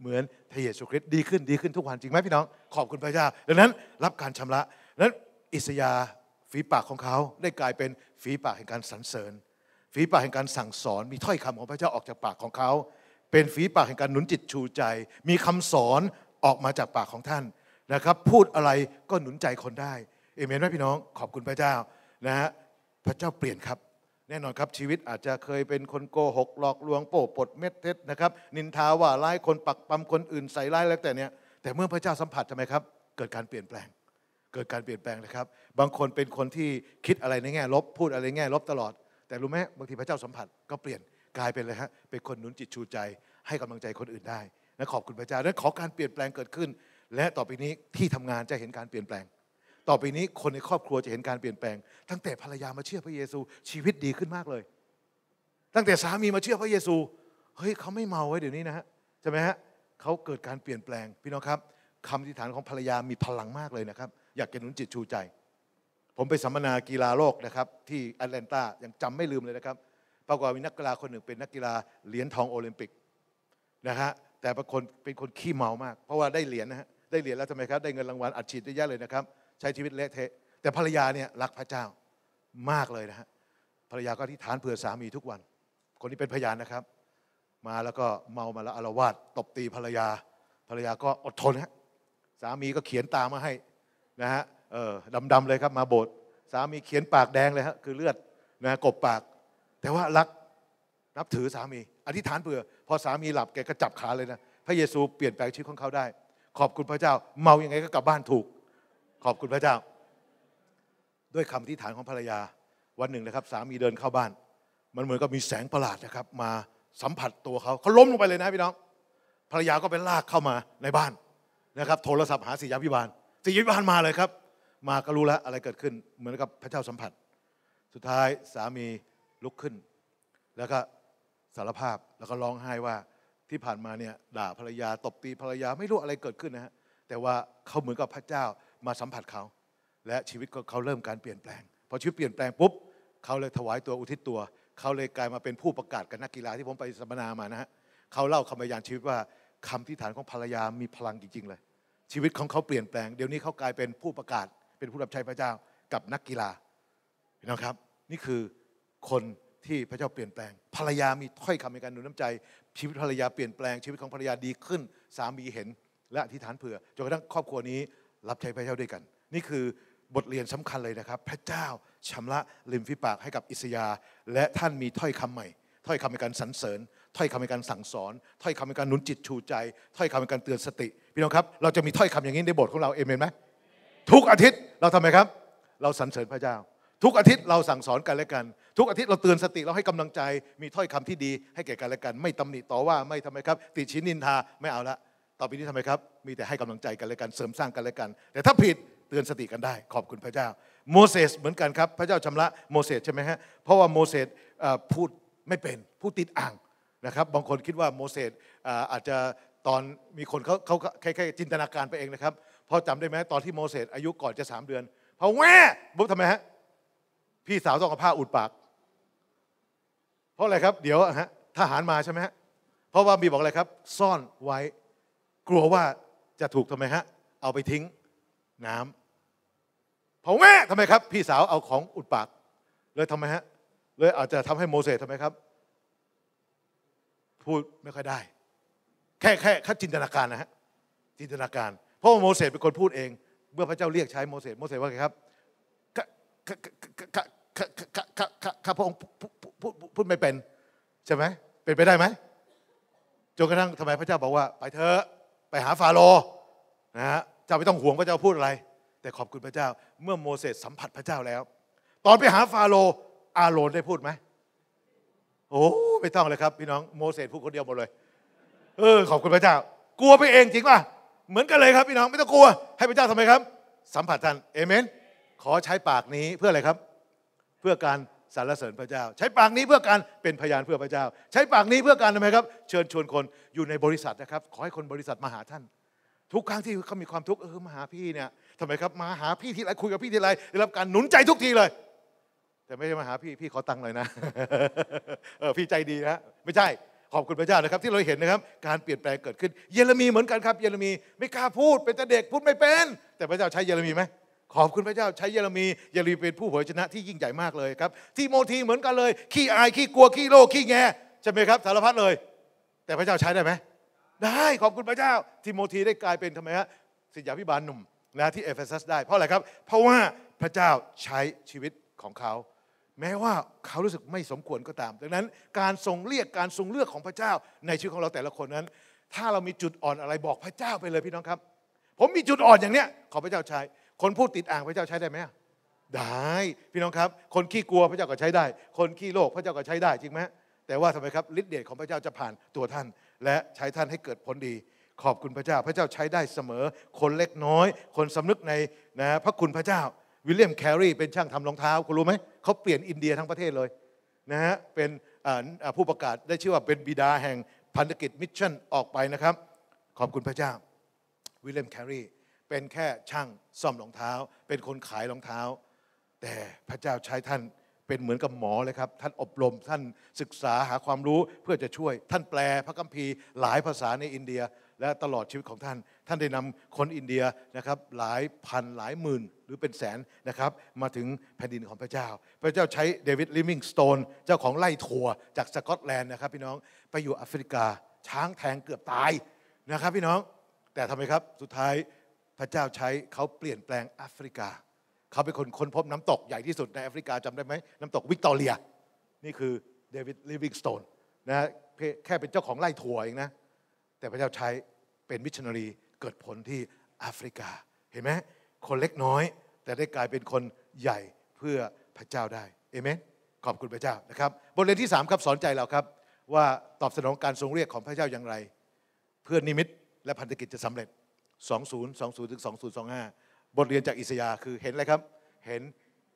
เหมือนพระเยซูคริสต์ดีขึ้นดีขึ้นทุกวันจริงไหมพี่น้อง ขอบคุณพระเจ้า ดังนั้น รับการชำระดังนั้นอิสยาฝีปากของเขาได้กลายเป็นฝีปากแห่งการสรรเสริญ ฝีปากแห่งการสั่งสอน มีถ้อยคำของพระเจ้าออกจากปากของเขาเป็นฝีปากแห่งการหนุนจิตชูใจ มีคำสอนออกมาจากปากของท่านนะครับพูดอะไรก็หนุนใจคนได้ เอเมนไหมพี่น้องขอบคุณพระเจ้านะฮะพระเจ้าเปลี่ยนครับ แน่นอนครับชีวิตอาจจะเคยเป็นคนโกหกหลอกลวง โป้ปดเม็ดเท็จนะครับนินทาว่าร้ายคนปักปำคนอื่นใส่ร้ายแล้วแต่เนี้ยแต่เมื่อพระเจ้าสัมผัสทำไมครับ เกิดการเปลี่ยนแปลง เกิดการเปลี่ยนแปลงนะครับ บางคนเป็นคนที่คิดอะไรในแง่ลบพูดอะไรแง่ลบตลอด แต่รู้ไหมบางทีพระเจ้าสัมผัส ก็เปลี่ยนกลายเป็นเลยฮะเป็นคนหนุนจิตชูใจ ให้กำลังใจคนอื่นได้นะขอบคุณพระเจ้าและขอการเปลี่ยนแปลงเกิดขึ้น และต่อไปนี้ที่ทำงานจะเห็นการเปลี่ยนแปลง ต่อไปนี้คนในครอบครัวจะเห็นการเปลี่ยนแปลง ตั้งแต่ภรรยามาเชื่อพระเยซูชีวิตดีขึ้นมากเลย ตั้งแต่สามีมาเชื่อพระเยซูเฮ้ยเขาไม่เมาไว้เดี๋ยวนี้นะฮะใช่ไหมฮะเขาเกิดการเปลี่ยนแปลงพี่น้องครับคำอธิษฐานของภรรยามีพลังมากเลยนะครับ อยากจะหนุนจิตชูใจ ผมไปสัมมนากีฬาโลกนะครับ ที่แอตแลนตายังจำไม่ลืมเลยนะครับปรากฏมีนักกีฬาคนหนึ่งเป็นนักกีฬาเหรียญทองโอลิมปิกนะฮะแต่เป็นคนเป็นคนขี้เมามากเพราะว่าได้เหรียญนะฮะได้เหรียญแล้วทำไมครับ ได้เงินรางวัลอัดฉีดได้เยอะเลยนะครับ ใช้ชีวิตเละเทะแต่ภรรยาเนี่ยรักพระเจ้ามากเลยนะฮะภรรยาก็ที่ฐานเผื่อสามีทุกวัน คนนี้เป็นพยานนะครับ มาแล้วก็เมามาแล้วอารวาสตบตีภรรยาภรรยาก็อดทนฮะสามีก็เขียนตามาให้นะฮะเออดำๆเลยครับ มาโบสถ์สามีเขียนปากแดงเลยฮะคือเลือดนะกบปากแต่ว่ารักนับถือ สามีอธิษฐานเผื่อพอสามีหลับแกก็จับขาเลยนะ พระเยซูเปลี่ยนแปลงชีวิตของเขาได้ ขอบคุณพระเจ้า เมายัางไงก็กลับบ้านถูก ขอบคุณพระเจ้า ด้วยคำอธิษฐานของภรรยาวันหนึ่งนะครับ สามีเดินเข้าบ้าน มันเหมือนกับมีแสงประหลาดนะครับ มาสัมผัสตัวเขาเขาล้มลงไปเลยนะพี่น้อง ภรรยาก็เป็นลากเข้ามาในบ้านนะครับ โทรศัพท์หาศิยาพิบาลศิยาพิบาลมาเลยครับ มาก็รู้แล้วอะไรเกิดขึ้นเหมือนกับพระเจ้าสัมผัส สุดท้ายสามีลุกขึ้น แล้วก็สารภาพแล้วก็ร้องไห้ว่าที่ผ่านมาเนี่ย ด่าภรรยาตบตีภรรยาไม่รู้อะไรเกิดขึ้นนะฮะแต่ว่าเขาเหมือนกับพระเจ้ามาสัมผัสเขาและชีวิตก็เขาเริ่มการเปลี่ยนแปลงพอชีวิตเปลี่ยนแปลงปุ๊บเขาเลยถวายตัวอุทิศตัวเขาเลยกลายมาเป็นผู้ประกาศกับนักกีฬาที่ผมไปสัมมนามานะฮะเขาเล่าคำพยานชีวิตว่า คำที่ฐานของภรรยามีพลังจริงๆเลย ชีวิตของเขาเปลี่ยนแปลง เดี๋ยวนี้เขากลายเป็นผู้ประกาศเป็นผู้รับใช้พระเจ้า กับนักกีฬานะครับ นี่คือคนที่พระเจ้าเปลี่ยนแปลง ภรรยามีถ้อยคำในการดูน้ำใจชีวิตภรรยาเปลี่ยนแปลงชีวิตของภรรยาดีขึ้นสามีเห็น และอธิษฐานเผื่อจนกระทั่งครอบครัวนี้รับใช้พระเจ้าด้วยกัน นี่คือบทเรียนสำคัญเลยนะครับ พระเจ้าชำระริมฝีปากให้กับอิสยา และท่านมีถ้อยคำใหม่ถ้อยคำในการสรรเสริญถ้อยคำในการสั่งสอนถ้อยคำในการหนุนจิตชูใจถ้อยคำในการเตือนสติ พี่น้องครับเราจะมีถ้อยคำอย่างนี้ในบทของเราเอเมนไหมทุกอาทิตย์เราทำไมครับ เราสรรเสริญพระเจ้าทุกอาทิตย์เราสั่งสอนกันและกัน ทุกอาทิตย์เราเตือนสติเราให้กำลังใจมีถ้อยคำที่ดีให้แก่กันและกัน ไม่ตำหนิต่อว่าไม่ทำไมครับ ติชินนินทาไม่เอาละต่อไปนี้ทำไมครับมีแต่ให้กำลังใจกันและกัน เสริมสร้างกันและกัน แต่ถ้าผิดเตือนสติกันได้ ขอบคุณพระเจ้า โมเสสเหมือนกันครับพระเจ้าชำระโมเสสใช่ไหมฮะเพราะว่าโมเสสพูดไม่เป็นผู้ติดอ่างนะครับบางคนคิดว่าโมเสสอาจจะตอนมีคนเขาเขาแค่จินตนาการไปเองนะครับ พอจำได้ไหมตอนที่โมเสสอายุก่อนจะสามเดือนพอแว่บุ๊บทำไมฮะพี่สาวต้องเอาผ้าอุดปาก เพราะอะไรครับ เดี๋ยวฮะทหารมาใช่ไหมฮะเพราะว่ามีบอกอะไรครับ ซ่อนไว้ กลัวว่าจะถูกทำไมฮะ เอาไปทิ้งน้ำเผาแม่ทำไมครับพี่สาวเอาของอุดปาก เลยทำไมฮะ เลยอาจจะทำให้โมเสสทำไมครับ พูดไม่ค่อยได้ แค่แค่คัดจินตนาการนะฮะ จินตนาการ เพราะว่าโมเสสเป็นคนพูดเอง เมื่อพระเจ้าเรียกใช้โมเสสโมเสสว่าไงครับข้าพระองค์พูดไม่เป็นใช่ไหมเป็นไปได้ไหมจนกระทั่งทำไมพระเจ้าบอกว่า ไปเถอะไปหาฟาโรห์นะฮะเจ้าไม่ต้องห่วงพระเจ้าพูดอะไร แต่ขอบคุณพระเจ้า เมื่อโมเสสสัมผัสพระเจ้าแล้ว ตอนไปหาฟาโรห์อาโรนได้พูดไหมโอ้ไม่ต้องเลยครับพี่น้องโมเสสพูดคนเดียวหมดเลย เออ ขอบคุณพระเจ้า กลัวไปเองจริงป่ะเหมือนกันเลยครับพี่น้อง ไม่ต้องกลัวให้พระเจ้าทำไมครับ สัมผัสท่านเอเมนขอใช้ปากนี้เพื่ออะไรครับ เพื่อการสรรเสริญพระเจ้า ใช้ปากนี้เพื่อการเป็นพยานเพื่อพระเจ้า ใช้ปากนี้เพื่อการทำไมครับเชิญชวนคนอยู่ในบริษัทนะครับ ขอให้คนบริษัทมาหาท่าน ทุกครั้งที่เขามีความทุกข์เออมาหาพี่เนี่ยทำไมครับ มาหาพี่ทีไรคุยกับพี่ทีไรได้รับการหนุนใจทุกทีเลย แต่ไม่ใช่มาหาพี่พี่ขอตังค์เลยนะเออพี่ใจดีนะไม่ใช่ขอบคุณพระเจ้านะครับ ที่เราเห็นนะครับ การเปลี่ยนแปลงเกิดขึ้นเยเรมีเหมือนกันครับ เยเรมีไม่กล้าพูดเป็นแต่เด็กพูดไม่เป็น แต่พระเจ้าใช้เยเรมีไหมขอบคุณพระเจ้าใช้เยเรมีเยเรมีเป็นผู้เผยชนะที่ยิ่งใหญ่มากเลยครับ ทีโมธีเหมือนกันเลยขี้อายขี้กลัวขี้โลกขี้แงใช่ไหมครับสารพัดเลย แต่พระเจ้าใช้ได้ไหมได้ขอบคุณพระเจ้าทีโมธีได้กลายเป็นทำไมฮะศิษยาพิบาลหนุ่มนะที่เอเฟซัสได้เพราะอะไรครับเพราะว่าพระเจ้าใช้ชีวิตของเขา แม้ว่าเขารู้สึกไม่สมควรก็ตามดังนั้นการทรงเรียกการทรงเลือกของพระเจ้า ในชีวิตของเราแต่ละคนนั้น ถ้าเรามีจุดอ่อนอะไรบอกพระเจ้าไปเลยพี่น้องครับ ผมมีจุดอ่อนอย่างเนี้ยขอพระเจ้าใช้คนพูดติดอ่างพระเจ้าใช้ได้ไหมได้พี่น้องครับคนขี้กลัวพระเจ้าก็ใช้ได้ คนขี้โลภพระเจ้าก็ใช้ได้จริงไหมแต่ว่าทำไมครับฤทธิเดชของพระเจ้าจะผ่านตัวท่านและใช้ท่านให้เกิดผลดี ขอบคุณพระเจ้าพระเจ้าใช้ได้เสมอ คนเล็กน้อย คนสำนึกในนะพระคุณพระเจ้า วิลเลียมแครีเป็นช่างทำรองเท้าคุณรู้ไหมเขาเปลี่ยนอินเดียทั้งประเทศเลยนะฮะเป็นผู้ประกาศได้ชื่อว่าเป็นบิดาแห่งพันธกิจมิชชั่นออกไปนะครับ ขอบคุณพระเจ้าวิลเลียมแครีเป็นแค่ช่างซ่อมรองเท้า เป็นคนขายรองเท้า แต่พระเจ้าใช้ท่านเป็นเหมือนกับหมอเลยครับท่านอบรมท่านศึกษาหาความรู้ เพื่อจะช่วยท่านแปลพระคัมภีร์ หลายภาษาในอินเดีย และตลอดชีวิตของท่าน ท่านได้นำคนอินเดียนะครับหลายพันหลายหมื่นหรือเป็นแสนนะครับมาถึงแผ่นดินของพระเจ้า พระเจ้าใช้เดวิดลิมิงสโตนเจ้าของไล่ถั่วจากสกอตแลนด์นะครับ พี่น้องไปอยู่แอฟริกาช้างแทงเกือบตายนะครับ พี่น้องแต่ทำไมครับสุดท้ายระเจ้าใช้เขาเปลี่ยนแปลงแอฟริกา เขาเป็นคนค้นพบน้ำตกใหญ่ที่สุดในแอฟริกาจำได้ไหมน้ำตกวิกตอเรีย นี่คือเดวิดลิวิงสโตนนะะแค่เป็นเจ้าของไร่ถั่วเองนะแต่พระเจ้าใช้เป็นมิชชันนารีเกิดผลที่แอฟริกา เห็นไหมคนเล็กน้อยแต่ได้กลายเป็นคนใหญ่เพื่อพระเจ้าได้เอเมนขอบคุณพระเจ้านะครับบทเรียนที่3ครับสอนใจเราครับว่าตอบสนองการทรงเรียกของพระเจ้าอย่างไร เพื่อนิมิตและพันธกิจจะสำเร็จ2020ถึง2025 บทเรียนจากอิสยาห์คือเห็นอะไรครับ เห็น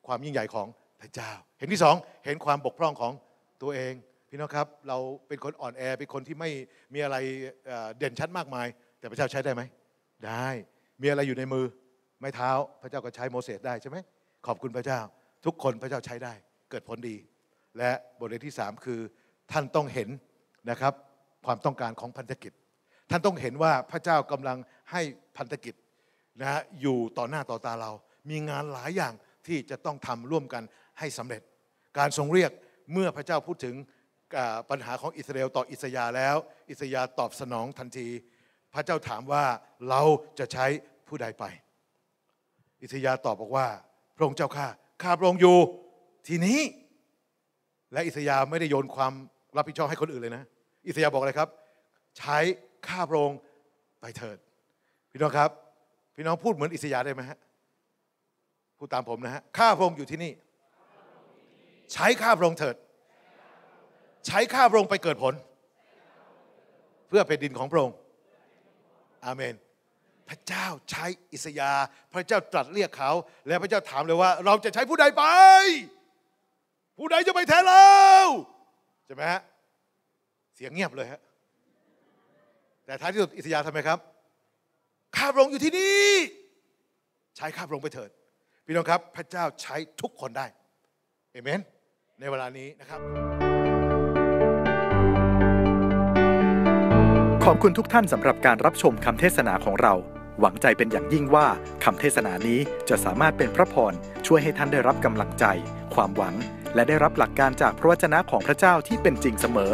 ความยิ่งใหญ่ของพระเจ้า เห็นที่สอง เห็นความบกพร่องของตัวเอง พี่น้องครับ เราเป็นคนอ่อนแอ เป็นคนที่ไม่มีอะไรเด่นชัดมากมาย แต่พระเจ้าใช้ได้ไหม ได้ มีอะไรอยู่ในมือ ไม้เท้า พระเจ้าก็ใช้โมเสสได้ใช่ไหมขอบคุณพระเจ้า ทุกคนพระเจ้าใช้ได้ เกิดผลดี และบทเรียนที่ 3 คือท่านต้องเห็นนะครับความต้องการของพันธกิจท่านต้องเห็นว่าพระเจ้ากำลังให้พันธกิจนะอยู่ต่อหน้าต่อตาเรา มีงานหลายอย่างที่จะต้องทำร่วมกันให้สำเร็จ การทรงเรียกเมื่อพระเจ้าพูดถึงปัญหาของอิสราเอลต่ออิสยาแล้ว อิสยาตอบสนองทันที พระเจ้าถามว่าเราจะใช้ผู้ใดไป อิสยาตอบบอกว่า พระองค์เจ้าข้าข้าพระองค์อยู่ทีนี้ และอิสยาไม่ได้โยนความรับผิดชอบให้คนอื่นเลยนะ อิสยาบอกอะไรครับใช้ข้าพระองค์ไปเถิด พี่น้องครับ พี่น้องพูดเหมือนอิสยาได้ไหมฮะพูดตามผมนะฮะข้าพระองค์อยู่ที่นี่ ใช้ข้าพระองค์เถิด ใช้ข้าพระองค์ไปเกิดผล เพื่อแผ่นดินของพระองค์อาเมน พระเจ้าใช้อิสยา พระเจ้าตรัสเรียกเขา และพระเจ้าถามเลยว่า เราจะใช้ผู้ใดไป ผู้ใดจะไปแทนเราใช่ไหมฮะเสียงเงียบเลยฮะแต่ท้ายที่สุดอิสยาห์ทำไมครับข้าพระองค์อยู่ที่นี่ ใช้ข้าพระองค์ไปเถิดพี่น้องครับพระเจ้าใช้ทุกคนได้เอเมนในเวลานี้นะครับ ขอบคุณทุกท่านสำหรับการรับชมคำเทศนาของเรา หวังใจเป็นอย่างยิ่งว่าคำเทศนานี้จะสามารถเป็นพระพรช่วยให้ท่านได้รับกำลังใจ ความหวัง และได้รับหลักการจากพระวจนะของพระเจ้าที่เป็นจริงเสมอ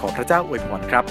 ขอพระเจ้าอวยพรครับ